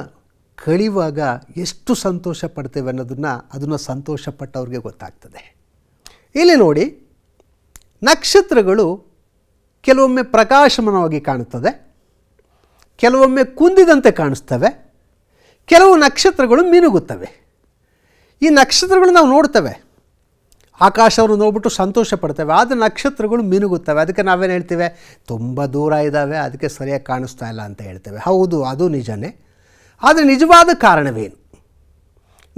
ಕಳೆಯುವಾಗ ಎಷ್ಟು ಸಂತೋಷ ಪಡ್ತೇವೆ ಅನ್ನೋದನ್ನು ಅದನ್ನು ಸಂತೋಷಪಟ್ಟವ್ರಿಗೆ ಗೊತ್ತಾಗ್ತದೆ ಇಲ್ಲಿ ನೋಡಿ ನಕ್ಷತ್ರಗಳು ಕೆಲವೊಮ್ಮೆ ಪ್ರಕಾಶಮಾನವಾಗಿ ಕಾಣುತ್ತದೆ ಕೆಲವೊಮ್ಮೆ ಕುಂದಿದಂತೆ ಕಾಣಿಸ್ತವೆ ಕೆಲವು ನಕ್ಷತ್ರಗಳು ಮಿನುಗುತ್ತವೆ ಈ ನಕ್ಷತ್ರಗಳು ನಾವು ನೋಡ್ತೇವೆ ಆಕಾಶವನ್ನು ನೋಡ್ಬಿಟ್ಟು ಸಂತೋಷ ಪಡ್ತೇವೆ ಆದರೆ ನಕ್ಷತ್ರಗಳು ಮಿನುಗುತ್ತವೆ ಅದಕ್ಕೆ ನಾವೇನು ಹೇಳ್ತೇವೆ ತುಂಬ ದೂರ ಇದ್ದಾವೆ ಅದಕ್ಕೆ ಸರಿಯಾಗಿ ಕಾಣಿಸ್ತಾ ಇಲ್ಲ ಅಂತ ಹೇಳ್ತೇವೆ ಹೌದು ಅದು ನಿಜನೇ ಆದರೆ ನಿಜವಾದ ಕಾರಣವೇನು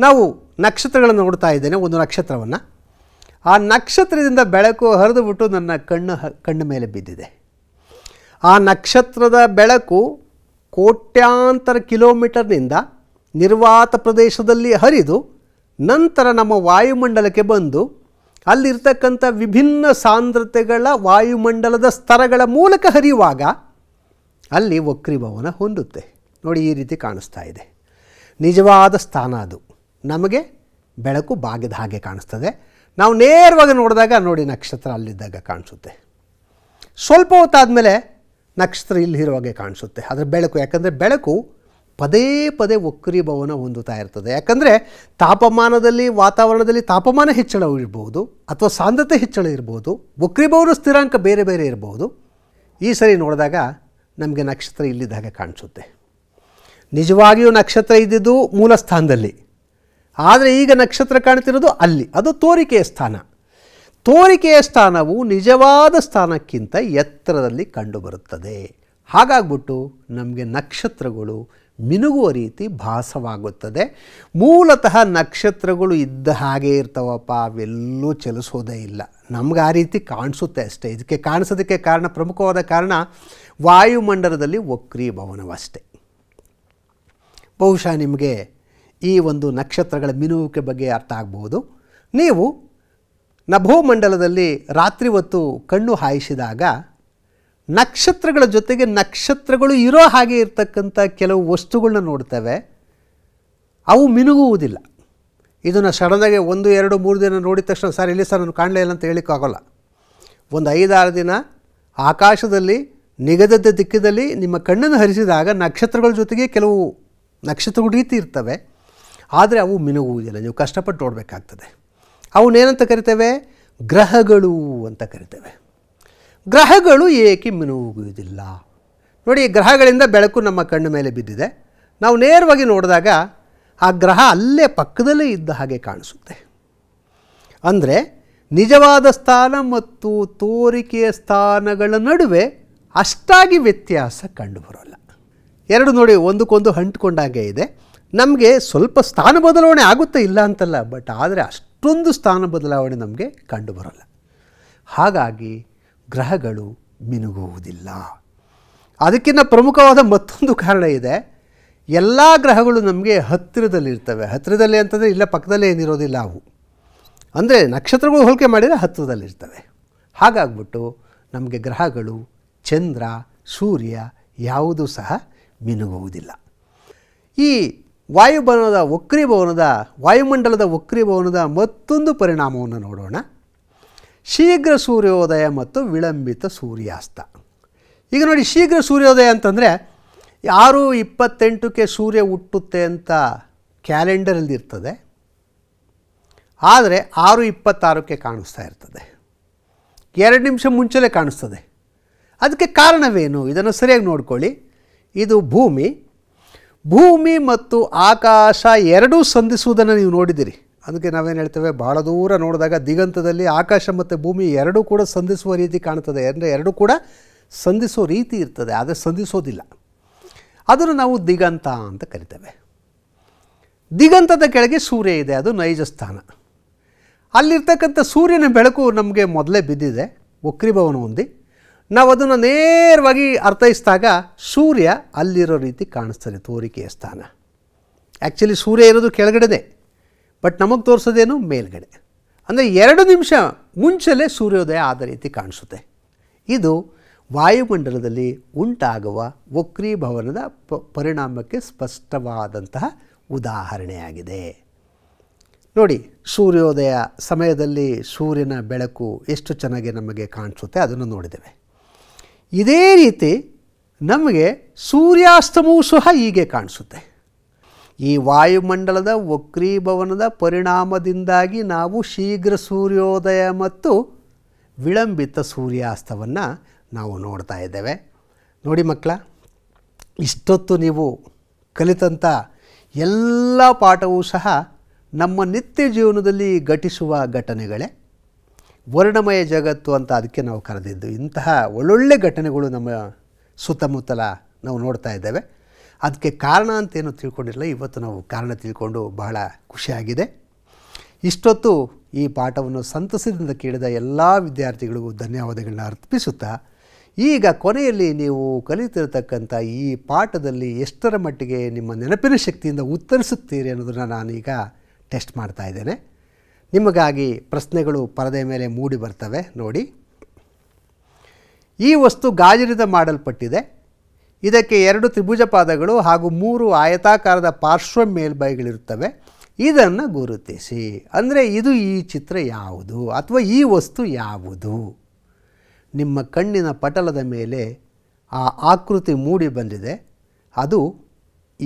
ನಾವು ನಕ್ಷತ್ರಗಳನ್ನು ನೋಡ್ತಾ ಇದ್ದೇನೆ ಒಂದು ನಕ್ಷತ್ರವನ್ನು ಆ ನಕ್ಷತ್ರದಿಂದ ಬೆಳಕು ಹರಿದುಬಿಟ್ಟು ನನ್ನ ಕಣ್ಣು ಕಣ್ಣು ಮೇಲೆ ಬಿದ್ದಿದೆ ಆ ನಕ್ಷತ್ರದ ಬೆಳಕು ಕೋಟ್ಯಾಂತರ ಕಿಲೋಮೀಟರ್ನಿಂದ ನಿರ್ವಾತ ಪ್ರದೇಶದಲ್ಲಿ ಹರಿದು ನಂತರ ನಮ್ಮ ವಾಯುಮಂಡಲಕ್ಕೆ ಬಂದು ಅಲ್ಲಿರ್ತಕ್ಕಂಥ ವಿಭಿನ್ನ ಸಾಂದ್ರತೆಗಳ ವಾಯುಮಂಡಲದ ಸ್ತರಗಳ ಮೂಲಕ ಹರಿಯುವಾಗ ಅಲ್ಲಿ ವಕ್ರಿಭವನ ಹೊಂದುತ್ತೆ ನೋಡಿ ಈ ರೀತಿ ಕಾಣಿಸ್ತಾ ಇದೆ ನಿಜವಾದ ಸ್ಥಾನ ಅದು ನಮಗೆ ಬೆಳಕು ಬಾಗಿದ ಹಾಗೆ ಕಾಣಿಸ್ತದೆ ನಾವು ನೇರವಾಗಿ ನೋಡಿದಾಗ ನೋಡಿ ನಕ್ಷತ್ರ ಅಲ್ಲಿದ್ದಾಗ ಕಾಣಿಸುತ್ತೆ ಸ್ವಲ್ಪ ಹೊತ್ತಾದಮೇಲೆ ನಕ್ಷತ್ರ ಇಲ್ಲಿರುವಾಗೆ ಕಾಣಿಸುತ್ತೆ ಅದರ ಬೆಳಕು ಯಾಕಂದರೆ ಬೆಳಕು ಪದೇ ಪದೇ ಒಕ್ಕರಿ ಭವನ ಹೊಂದುತ್ತಾ ಇರ್ತದೆ ಯಾಕಂದರೆ ತಾಪಮಾನದಲ್ಲಿ ವಾತಾವರಣದಲ್ಲಿ ತಾಪಮಾನ ಹೆಚ್ಚಳ ಇರ್ಬೋದು ಅಥವಾ ಸಾಂದ್ರತೆ ಹೆಚ್ಚಳ ಇರ್ಬೋದು ಒಕ್ಕರಿ ಭವನ ಸ್ಥಿರಾಂಕ ಬೇರೆ ಬೇರೆ ಇರಬಹುದು ಈ ಸರಿ ನೋಡಿದಾಗ ನಮಗೆ ನಕ್ಷತ್ರ ಇಲ್ಲಿದ್ದಾಗ ಕಾಣಿಸುತ್ತೆ ನಿಜವಾಗಿಯೂ ನಕ್ಷತ್ರ ಇದ್ದಿದ್ದು ಮೂಲ ಸ್ಥಾನದಲ್ಲಿ ಆದರೆ ಈಗ ನಕ್ಷತ್ರ ಕಾಣ್ತಿರೋದು ಅಲ್ಲಿ ಅದು ತೋರಿಕೆಯ ಸ್ಥಾನ ತೋರಿಕೆಯ ಸ್ಥಾನವು ನಿಜವಾದ ಸ್ಥಾನಕ್ಕಿಂತ ಎತ್ತರದಲ್ಲಿ ಕಂಡುಬರುತ್ತದೆ ಹಾಗಾಗ್ಬಿಟ್ಟು ನಮಗೆ ನಕ್ಷತ್ರಗಳು ಮಿನುಗುವ ರೀತಿ ಭಾಸವಾಗುತ್ತದೆ ಮೂಲತಃ ನಕ್ಷತ್ರಗಳು ಇದ್ದ ಹಾಗೆ ಇರ್ತವಪ್ಪ ಅವೆಲ್ಲೂ ಚಲಿಸೋದೇ ಇಲ್ಲ ನಮ್ಗೆ ಆ ರೀತಿ ಕಾಣಿಸುತ್ತೆ ಅಷ್ಟೇ ಇದಕ್ಕೆ ಕಾಣಿಸೋದಕ್ಕೆ ಕಾರಣ ಪ್ರಮುಖವಾದ ಕಾರಣ ವಾಯುಮಂಡಲದಲ್ಲಿ ಭವನವಷ್ಟೇ ಬಹುಶಃ ನಿಮಗೆ ಈ ಒಂದು ನಕ್ಷತ್ರಗಳ ಮಿನುವಿಕೆ ಬಗ್ಗೆ ಅರ್ಥ ಆಗಬಹುದು ನೀವು ನಭೋಮಂಡಲದಲ್ಲಿ ರಾತ್ರಿ ಹೊತ್ತು ಕಣ್ಣು ಹಾಯಿಸಿದಾಗ ನಕ್ಷತ್ರಗಳ ಜೊತೆಗೆ ನಕ್ಷತ್ರಗಳು ಇರೋ ಹಾಗೆ ಇರ್ತಕ್ಕಂಥ ಕೆಲವು ವಸ್ತುಗಳನ್ನ ನೋಡ್ತೇವೆ ಅವು ಮಿನುಗುವುದಿಲ್ಲ ಇದನ್ನು ಸಡನ್ನಾಗಿ ಒಂದು ಎರಡು ಮೂರು ದಿನ ನೋಡಿದ ತಕ್ಷಣ ಸರ್ ಇಲ್ಲಿ ಸರ್ ನಾನು ಕಾಣಲೇ ಇಲ್ಲ ಅಂತ ಹೇಳಿಕ್ಕಾಗೋಲ್ಲ ಒಂದು ಐದಾರು ದಿನ ಆಕಾಶದಲ್ಲಿ ನಿಗದಿತ ದಿಕ್ಕಿನಲ್ಲಿ ನಿಮ್ಮ ಕಣ್ಣನ್ನು ಹರಿಸಿದಾಗ ನಕ್ಷತ್ರಗಳ ಜೊತೆಗೆ ಕೆಲವು ನಕ್ಷತ್ರಗಳ ರೀತಿ ಇರ್ತವೆ ಆದರೆ ಅವು ಮಿನುಗುವುದಿಲ್ಲ ನೀವು ಕಷ್ಟಪಟ್ಟು ನೋಡಬೇಕಾಗ್ತದೆ ಅವನ್ನೇನಂತ ಕರಿತೇವೆ ಗ್ರಹಗಳು ಅಂತ ಕರಿತೇವೆ ಗ್ರಹಗಳು ಏಕೆ ಮಿನುಗುವುದಿಲ್ಲ ನೋಡಿ ಗ್ರಹಗಳಿಂದ ಬೆಳಕು ನಮ್ಮ ಕಣ್ಣ ಮೇಲೆ ಬಿದ್ದಿದೆ ನಾವು ನೇರವಾಗಿ ನೋಡಿದಾಗ ಆ ಗ್ರಹ ಅಲ್ಲೇ ಪಕ್ಕದಲ್ಲೇ ಇದ್ದ ಹಾಗೆ ಕಾಣಿಸುತ್ತೆ ಅಂದರೆ ನಿಜವಾದ ಸ್ಥಾನ ಮತ್ತು ತೋರಿಕೆಯ ಸ್ಥಾನಗಳ ನಡುವೆ ಅಷ್ಟಾಗಿ ವ್ಯತ್ಯಾಸ ಕಂಡುಬರೋಲ್ಲ ಎರಡು ನೋಡಿ ಒಂದಕ್ಕೊಂದು ಹಂಟ್ಕೊಂಡಾಗೆ ಇದೆ ನಮಗೆ ಸ್ವಲ್ಪ ಸ್ಥಾನ ಬದಲಾವಣೆ ಆಗುತ್ತೆ ಇಲ್ಲ ಅಂತಲ್ಲ ಬಟ್ ಆದರೆ ಅಷ್ಟೊಂದು ಸ್ಥಾನ ಬದಲಾವಣೆ ನಮಗೆ ಕಂಡು ಕಂಡುಬರಲ್ಲ ಹಾಗಾಗಿ ಗ್ರಹಗಳು ಮಿನುಗುವುದಿಲ್ಲ ಅದಕ್ಕಿಂತ ಪ್ರಮುಖವಾದ ಮತ್ತೊಂದು ಕಾರಣ ಇದೆ ಎಲ್ಲ ಗ್ರಹಗಳು ನಮಗೆ ಹತ್ತಿರದಲ್ಲಿರ್ತವೆ ಹತ್ತಿರದಲ್ಲಿ ಅಂತಂದರೆ ಇಲ್ಲ ಪಕ್ಕದಲ್ಲೇ ಏನಿರೋದಿಲ್ಲ ಅವು ಅಂದರೆ ನಕ್ಷತ್ರಗಳು ಹೋಲಿಕೆ ಮಾಡಿದರೆ ಹತ್ತಿರದಲ್ಲಿರ್ತವೆ ಹಾಗಾಗ್ಬಿಟ್ಟು ನಮಗೆ ಗ್ರಹಗಳು ಚಂದ್ರ ಸೂರ್ಯ ಯಾವುದೂ ಸಹ ಮಿನುಗುವುದಿಲ್ಲ ಈ ವಾಯುಭವನದ ವಕ್ರೀಭವನದ ವಾಯುಮಂಡಲದ ವಕ್ರೀಭವನದ ಮತ್ತೊಂದು ಪರಿಣಾಮವನ್ನು ನೋಡೋಣ ಶೀಘ್ರ ಸೂರ್ಯೋದಯ ಮತ್ತು ವಿಳಂಬಿತ ಸೂರ್ಯಾಸ್ತ ಈಗ ನೋಡಿ ಶೀಘ್ರ ಸೂರ್ಯೋದಯ ಅಂತಂದರೆ ಆರು ಇಪ್ಪತ್ತೆಂಟಕ್ಕೆ ಸೂರ್ಯ ಹುಟ್ಟುತ್ತೆ ಅಂತ ಕ್ಯಾಲೆಂಡರಲ್ಲಿ ಇರ್ತದೆ ಆದರೆ ಆರು ಇಪ್ಪತ್ತಾರಕ್ಕೆ ಕಾಣಿಸ್ತಾ ಇರ್ತದೆ ಎರಡು ನಿಮಿಷ ಮುಂಚೆಲೇ ಕಾಣಿಸ್ತದೆ ಅದಕ್ಕೆ ಕಾರಣವೇನು ಇದನ್ನು ಸರಿಯಾಗಿ ನೋಡ್ಕೊಳ್ಳಿ ಇದು ಭೂಮಿ ಭೂಮಿ ಮತ್ತು ಆಕಾಶ ಎರಡೂ ಸಂಧಿಸುವುದನ್ನು ನೀವು ನೋಡಿದ್ದೀರಿ ಅದಕ್ಕೆ ನಾವೇನು ಹೇಳ್ತೇವೆ ಭಾಳ ದೂರ ನೋಡಿದಾಗ ದಿಗಂತದಲ್ಲಿ ಆಕಾಶ ಮತ್ತು ಭೂಮಿ ಎರಡೂ ಕೂಡ ಸಂಧಿಸುವ ರೀತಿ ಕಾಣ್ತದೆ ಅಂದರೆ ಎರಡೂ ಕೂಡ ಸಂಧಿಸೋ ರೀತಿ ಇರ್ತದೆ ಆದರೆ ಸಂಧಿಸೋದಿಲ್ಲ ಅದನ್ನು ನಾವು ದಿಗಂತ ಅಂತ ಕರಿತೇವೆ ದಿಗಂತದ ಕೆಳಗೆ ಸೂರ್ಯ ಇದೆ ಅದು ನೈಜ ಸ್ಥಾನ ಅಲ್ಲಿರ್ತಕ್ಕಂಥ ಸೂರ್ಯನ ಬೆಳಕು ನಮಗೆ ಮೊದಲೇ ಬಿದ್ದಿದೆ ವಕ್ರಿಭವನ ಹೊಂದಿ ನಾವು ಅದನ್ನು ನೇರವಾಗಿ ಅರ್ಥೈಸಿದಾಗ ಸೂರ್ಯ ಅಲ್ಲಿರೋ ರೀತಿ ಕಾಣಿಸ್ತದೆ ತೋರಿಕೆಯ ಸ್ಥಾನ ಆ್ಯಕ್ಚುಲಿ ಸೂರ್ಯ ಇರೋದು ಕೆಳಗಡೆದೆ ಬಟ್ ನಮಗೆ ತೋರಿಸೋದೇನು ಮೇಲ್ಗಡೆ ಅಂದರೆ ಎರಡು ನಿಮಿಷ ಮುಂಚೆಲೆ ಸೂರ್ಯೋದಯ ಆದ ರೀತಿ ಕಾಣಿಸುತ್ತೆ ಇದು ವಾಯುಮಂಡಲದಲ್ಲಿ ಉಂಟಾಗುವ ವಕ್ರೀಭವನದ ಪ ಪರಿಣಾಮಕ್ಕೆ ಸ್ಪಷ್ಟವಾದಂತಹ ಉದಾಹರಣೆಯಾಗಿದೆ ನೋಡಿ ಸೂರ್ಯೋದಯ ಸಮಯದಲ್ಲಿ ಸೂರ್ಯನ ಬೆಳಕು ಎಷ್ಟು ಚೆನ್ನಾಗಿ ನಮಗೆ ಕಾಣಿಸುತ್ತೆ ಅದನ್ನು ನೋಡಿದ್ದೇವೆ ಇದೇ ರೀತಿ ನಮಗೆ ಸೂರ್ಯಾಸ್ತಮವೂ ಸಹ ಹೀಗೆ ಕಾಣಿಸುತ್ತೆ ಈ ವಾಯುಮಂಡಲದ ವಕ್ರೀಭವನದ ಪರಿಣಾಮದಿಂದಾಗಿ ನಾವು ಶೀಘ್ರ ಸೂರ್ಯೋದಯ ಮತ್ತು ವಿಳಂಬಿತ ಸೂರ್ಯಾಸ್ತವನ್ನು ನಾವು ನೋಡ್ತಾ ಇದ್ದೇವೆ ನೋಡಿ ಮಕ್ಕಳ ಇಷ್ಟೊತ್ತು ನೀವು ಕಲಿತಂಥ ಎಲ್ಲ ಪಾಠವೂ ಸಹ ನಮ್ಮ ನಿತ್ಯ ಜೀವನದಲ್ಲಿ ಘಟಿಸುವ ಘಟನೆಗಳೇ ವರ್ಣಮಯ ಜಗತ್ತು ಅಂತ ಅದಕ್ಕೆ ನಾವು ಕರೆದಿದ್ದು ಇಂತಹ ಒಳ್ಳೊಳ್ಳೆ ಘಟನೆಗಳು ನಮ್ಮ ಸುತ್ತಮುತ್ತಲ ನಾವು ನೋಡ್ತಾ ಇದ್ದೇವೆ ಅದಕ್ಕೆ ಕಾರಣ ಅಂತೇನು ತಿಳ್ಕೊಂಡಿರಲ್ಲ ಇವತ್ತು ನಾವು ಕಾರಣ ತಿಳ್ಕೊಂಡು ಬಹಳ ಖುಷಿಯಾಗಿದೆ ಇಷ್ಟೊತ್ತು ಈ ಪಾಠವನ್ನು ಸಂತಸದಿಂದ ಕೇಳಿದ ಎಲ್ಲ ವಿದ್ಯಾರ್ಥಿಗಳಿಗೂ ಧನ್ಯವಾದಗಳನ್ನ ಅರ್ಪಿಸುತ್ತಾ ಈಗ ಕೊನೆಯಲ್ಲಿ ನೀವು ಕಲಿತಿರತಕ್ಕಂಥ ಈ ಪಾಠದಲ್ಲಿ ಎಷ್ಟರ ಮಟ್ಟಿಗೆ ನಿಮ್ಮ ನೆನಪಿನ ಶಕ್ತಿಯಿಂದ ಉತ್ತರಿಸುತ್ತೀರಿ ಅನ್ನೋದನ್ನು ನಾನೀಗ ಟೆಸ್ಟ್ ಮಾಡ್ತಾ ಇದ್ದೇನೆ ನಿಮಗಾಗಿ ಪ್ರಶ್ನೆಗಳು ಪರದೆ ಮೇಲೆ ಮೂಡಿ ಬರ್ತವೆ ನೋಡಿ ಈ ವಸ್ತು ಗಾಜಿನಿಂದ ಮಾಡಲ್ಪಟ್ಟಿದೆ ಇದಕ್ಕೆ ಎರಡು ತ್ರಿಭುಜ ಪಾದಗಳು ಹಾಗೂ ಮೂರು ಆಯತಾಕಾರದ ಪಾರ್ಶ್ವ ಮೇಲ್ಬೈಗಳಿರುತ್ತವೆ ಇದನ್ನು ಗುರುತಿಸಿ ಅಂದರೆ ಇದು ಈ ಚಿತ್ರ ಯಾವುದು ಅಥವಾ ಈ ವಸ್ತು ಯಾವುದು ನಿಮ್ಮ ಕಣ್ಣಿನ ಪಟಲದ ಮೇಲೆ ಆ ಆಕೃತಿ ಮೂಡಿ ಬಂದಿದೆ ಅದು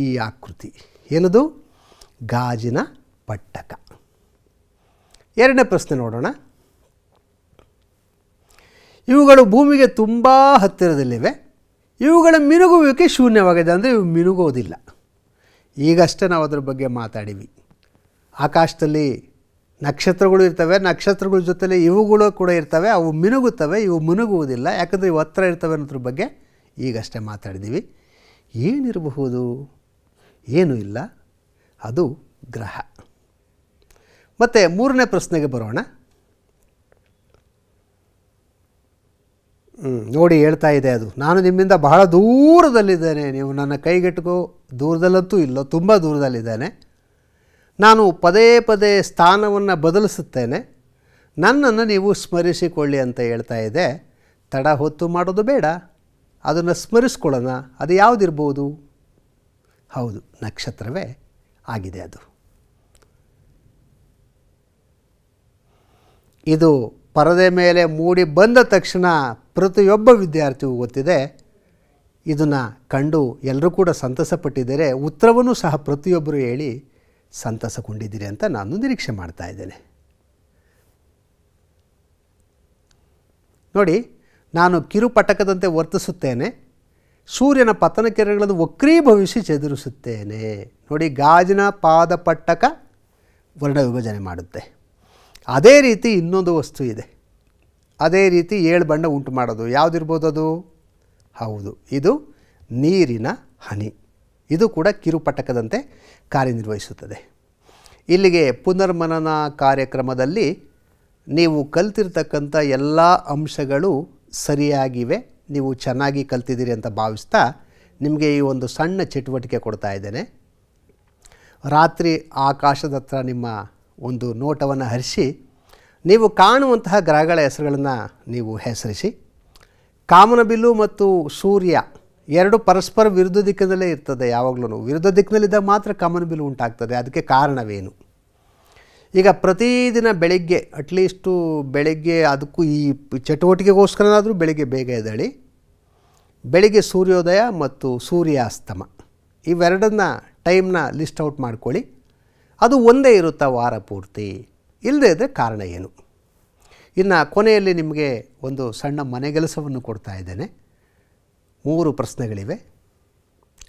ಈ ಆಕೃತಿ ಏನದು ಗಾಜಿನ ಪಟ್ಟಕ ಎರಡನೇ ಪ್ರಶ್ನೆ ನೋಡೋಣ ಇವುಗಳು ಭೂಮಿಗೆ ತುಂಬ ಹತ್ತಿರದಲ್ಲಿವೆ ಇವುಗಳ ಮಿನುಗುವಿಕೆ ಶೂನ್ಯವಾಗಿದೆ ಅಂದರೆ ಇವು ಮಿನುಗೋದಿಲ್ಲ ಈಗಷ್ಟೇ ನಾವು ಅದರ ಬಗ್ಗೆ ಮಾತಾಡಿವಿ ಆಕಾಶದಲ್ಲಿ ನಕ್ಷತ್ರಗಳು ಇರ್ತವೆ ನಕ್ಷತ್ರಗಳ ಜೊತೆಲಿ ಇವುಗಳು ಕೂಡ ಇರ್ತವೆ ಅವು ಮಿನುಗುತ್ತವೆ ಇವು ಮಿನುಗುವುದಿಲ್ಲ ಯಾಕಂದರೆ ಇವು ಹತ್ತಿರ ಇರ್ತವೆ ಅನ್ನೋದ್ರ ಬಗ್ಗೆ ಈಗಷ್ಟೇ ಮಾತಾಡಿದ್ದೀವಿ ಏನಿರಬಹುದು ಏನೂ ಇಲ್ಲ ಅದು ಗ್ರಹ ಮತ್ತೆ ಮೂರನೇ ಪ್ರಶ್ನೆಗೆ ಬರೋಣ ನೋಡಿ ಹೇಳ್ತಾ ಇದೆ ಅದು ನಾನು ನಿಮ್ಮಿಂದ ಬಹಳ ದೂರದಲ್ಲಿದ್ದೇನೆ ನೀವು ನನ್ನ ಕೈಗೆಟುಕೋ ದೂರದಲ್ಲಂತೂ ಇಲ್ಲ ತುಂಬ ದೂರದಲ್ಲಿದ್ದೇನೆ ನಾನು ಪದೇ ಪದೇ ಸ್ಥಾನವನ್ನು ಬದಲಿಸುತ್ತೇನೆ ನನ್ನನ್ನು ನೀವು ಸ್ಮರಿಸಿಕೊಳ್ಳಿ ಅಂತ ಹೇಳ್ತಾ ಇದೆ ತಡ ಹೊತ್ತು ಮಾಡೋದು ಬೇಡ ಅದನ್ನು ಸ್ಮರಿಸ್ಕೊಳ್ಳೋಣ ಅದು ಯಾವುದಿರ್ಬೋದು ಹೌದು ನಕ್ಷತ್ರವೇ ಆಗಿದೆ ಅದು ಇದು ಪರದೆ ಮೇಲೆ ಮೂಡಿ ಬಂದ ತಕ್ಷಣ ಪ್ರತಿಯೊಬ್ಬ ವಿದ್ಯಾರ್ಥಿಗೂ ಗೊತ್ತಿದೆ ಇದನ್ನು ಕಂಡು ಎಲ್ಲರೂ ಕೂಡ ಸಂತಸಪಟ್ಟಿದ್ದರೆ ಉತ್ತರವನ್ನು ಸಹ ಪ್ರತಿಯೊಬ್ಬರು ಹೇಳಿ ಸಂತಸಗೊಂಡಿದ್ದೀರಿ ಅಂತ ನಾನು ನಿರೀಕ್ಷೆ ಮಾಡ್ತಾ ಇದ್ದೇನೆ ನೋಡಿ ನಾನು ಕಿರುಪಟಕದಂತೆ ವರ್ತಿಸುತ್ತೇನೆ ಸೂರ್ಯನ ಪತನ ಕಿರಣಗಳನ್ನು ವಕ್ರೀಭವಿಸಿ ಚದುರಿಸುತ್ತೇನೆ ನೋಡಿ ಗಾಜಿನ ಪಾದಪಟ್ಟಕ ವರ್ಣ ವಿಭಜನೆ ಮಾಡುತ್ತೆ ಅದೇ ರೀತಿ ಇನ್ನೊಂದು ವಸ್ತು ಇದೆ ಅದೇ ರೀತಿ ಏಳು ಬಣ್ಣ ಉಂಟು ಮಾಡೋದು ಯಾವುದಿರ್ಬೋದು ಅದು ಹೌದು ಇದು ನೀರಿನ ಹನಿ ಇದು ಕೂಡ ಕಿರುಪಟಕದಂತೆ ಕಾರ್ಯನಿರ್ವಹಿಸುತ್ತದೆ ಇಲ್ಲಿಗೆ ಪುನರ್ಮನನ ಕಾರ್ಯಕ್ರಮದಲ್ಲಿ ನೀವು ಕಲ್ತಿರ್ತಕ್ಕಂಥ ಎಲ್ಲ ಅಂಶಗಳು ಸರಿಯಾಗಿವೆ ನೀವು ಚೆನ್ನಾಗಿ ಕಲ್ತಿದ್ದೀರಿ ಅಂತ ಭಾವಿಸ್ತಾ ನಿಮಗೆ ಈ ಒಂದು ಸಣ್ಣ ಚಟುವಟಿಕೆ ಕೊಡ್ತಾ ಇದ್ದೇನೆ ರಾತ್ರಿ ಆಕಾಶದತ್ರ ನಿಮ್ಮ ಒಂದು ನೋಟವನ್ನು ಹರಿಸಿ ನೀವು ಕಾಣುವಂತಹ ಗ್ರಹಗಳ ಹೆಸರುಗಳನ್ನು ನೀವು ಹೆಸರಿಸಿ ಕಾಮನಬಿಲ್ಲು ಮತ್ತು ಸೂರ್ಯ ಎರಡು ಪರಸ್ಪರ ವಿರುದ್ಧ ದಿಕ್ಕಿನಲ್ಲೇ ಇರ್ತದೆ ಯಾವಾಗಲೂ ವಿರುದ್ಧ ದಿಕ್ಕಿನಲ್ಲಿದ್ದಾಗ ಮಾತ್ರ ಕಾಮನಬಿಲ್ಲು ಉಂಟಾಗ್ತದೆ ಅದಕ್ಕೆ ಕಾರಣವೇನು ಈಗ ಪ್ರತಿದಿನ ಬೆಳಗ್ಗೆ ಅಟ್ಲೀಸ್ಟು ಬೆಳಗ್ಗೆ ಅದಕ್ಕೂ ಈ ಚಟುವಟಿಕೆಗೋಸ್ಕರನಾದರೂ ಬೆಳಗ್ಗೆ ಬೇಗ ಇದ್ದಾಳಿ ಬೆಳಿಗ್ಗೆ ಸೂರ್ಯೋದಯ ಮತ್ತು ಸೂರ್ಯಾಸ್ತಮ ಇವೆರಡನ್ನ ಟೈಮ್ನ ಲಿಸ್ಟ್ ಔಟ್ ಮಾಡ್ಕೊಳ್ಳಿ ಅದು ಒಂದೇ ಇರುತ್ತಾ ವಾರ ಪೂರ್ತಿ ಇಲ್ಲದೇ ಇದ್ದರೆ ಕಾರಣ ಏನು ಇನ್ನು ಕೊನೆಯಲ್ಲಿ ನಿಮಗೆ ಒಂದು ಸಣ್ಣ ಮನೆಗೆಲಸವನ್ನು ಕೊಡ್ತಾ ಇದ್ದೇನೆ ಮೂರು ಪ್ರಶ್ನೆಗಳಿವೆ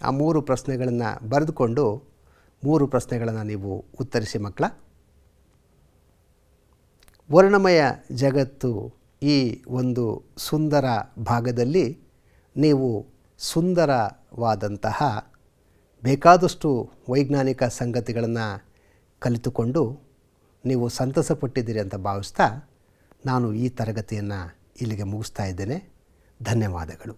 ಆ ಮೂರು ಪ್ರಶ್ನೆಗಳನ್ನು ಬರೆದುಕೊಂಡು ಮೂರು ಪ್ರಶ್ನೆಗಳನ್ನು ನೀವು ಉತ್ತರಿಸಿ ಮಕ್ಕಳ ವರ್ಣಮಯ ಜಗತ್ತು ಈ ಒಂದು ಸುಂದರ ಭಾಗದಲ್ಲಿ ನೀವು ಸುಂದರವಾದಂತಹ ಬೇಕಾದಷ್ಟು ವೈಜ್ಞಾನಿಕ ಸಂಗತಿಗಳನ್ನು ಕಲಿತುಕೊಂಡು ನೀವು ಸಂತಸ ಪಟ್ಟಿದ್ದೀರಿ ಅಂತ ಭಾವಿಸ್ತಾ ನಾನು ಈ ತರಗತಿಯನ್ನು ಇಲ್ಲಿಗೆ ಮುಗಿಸ್ತಾ ಇದ್ದೇನೆ ಧನ್ಯವಾದಗಳು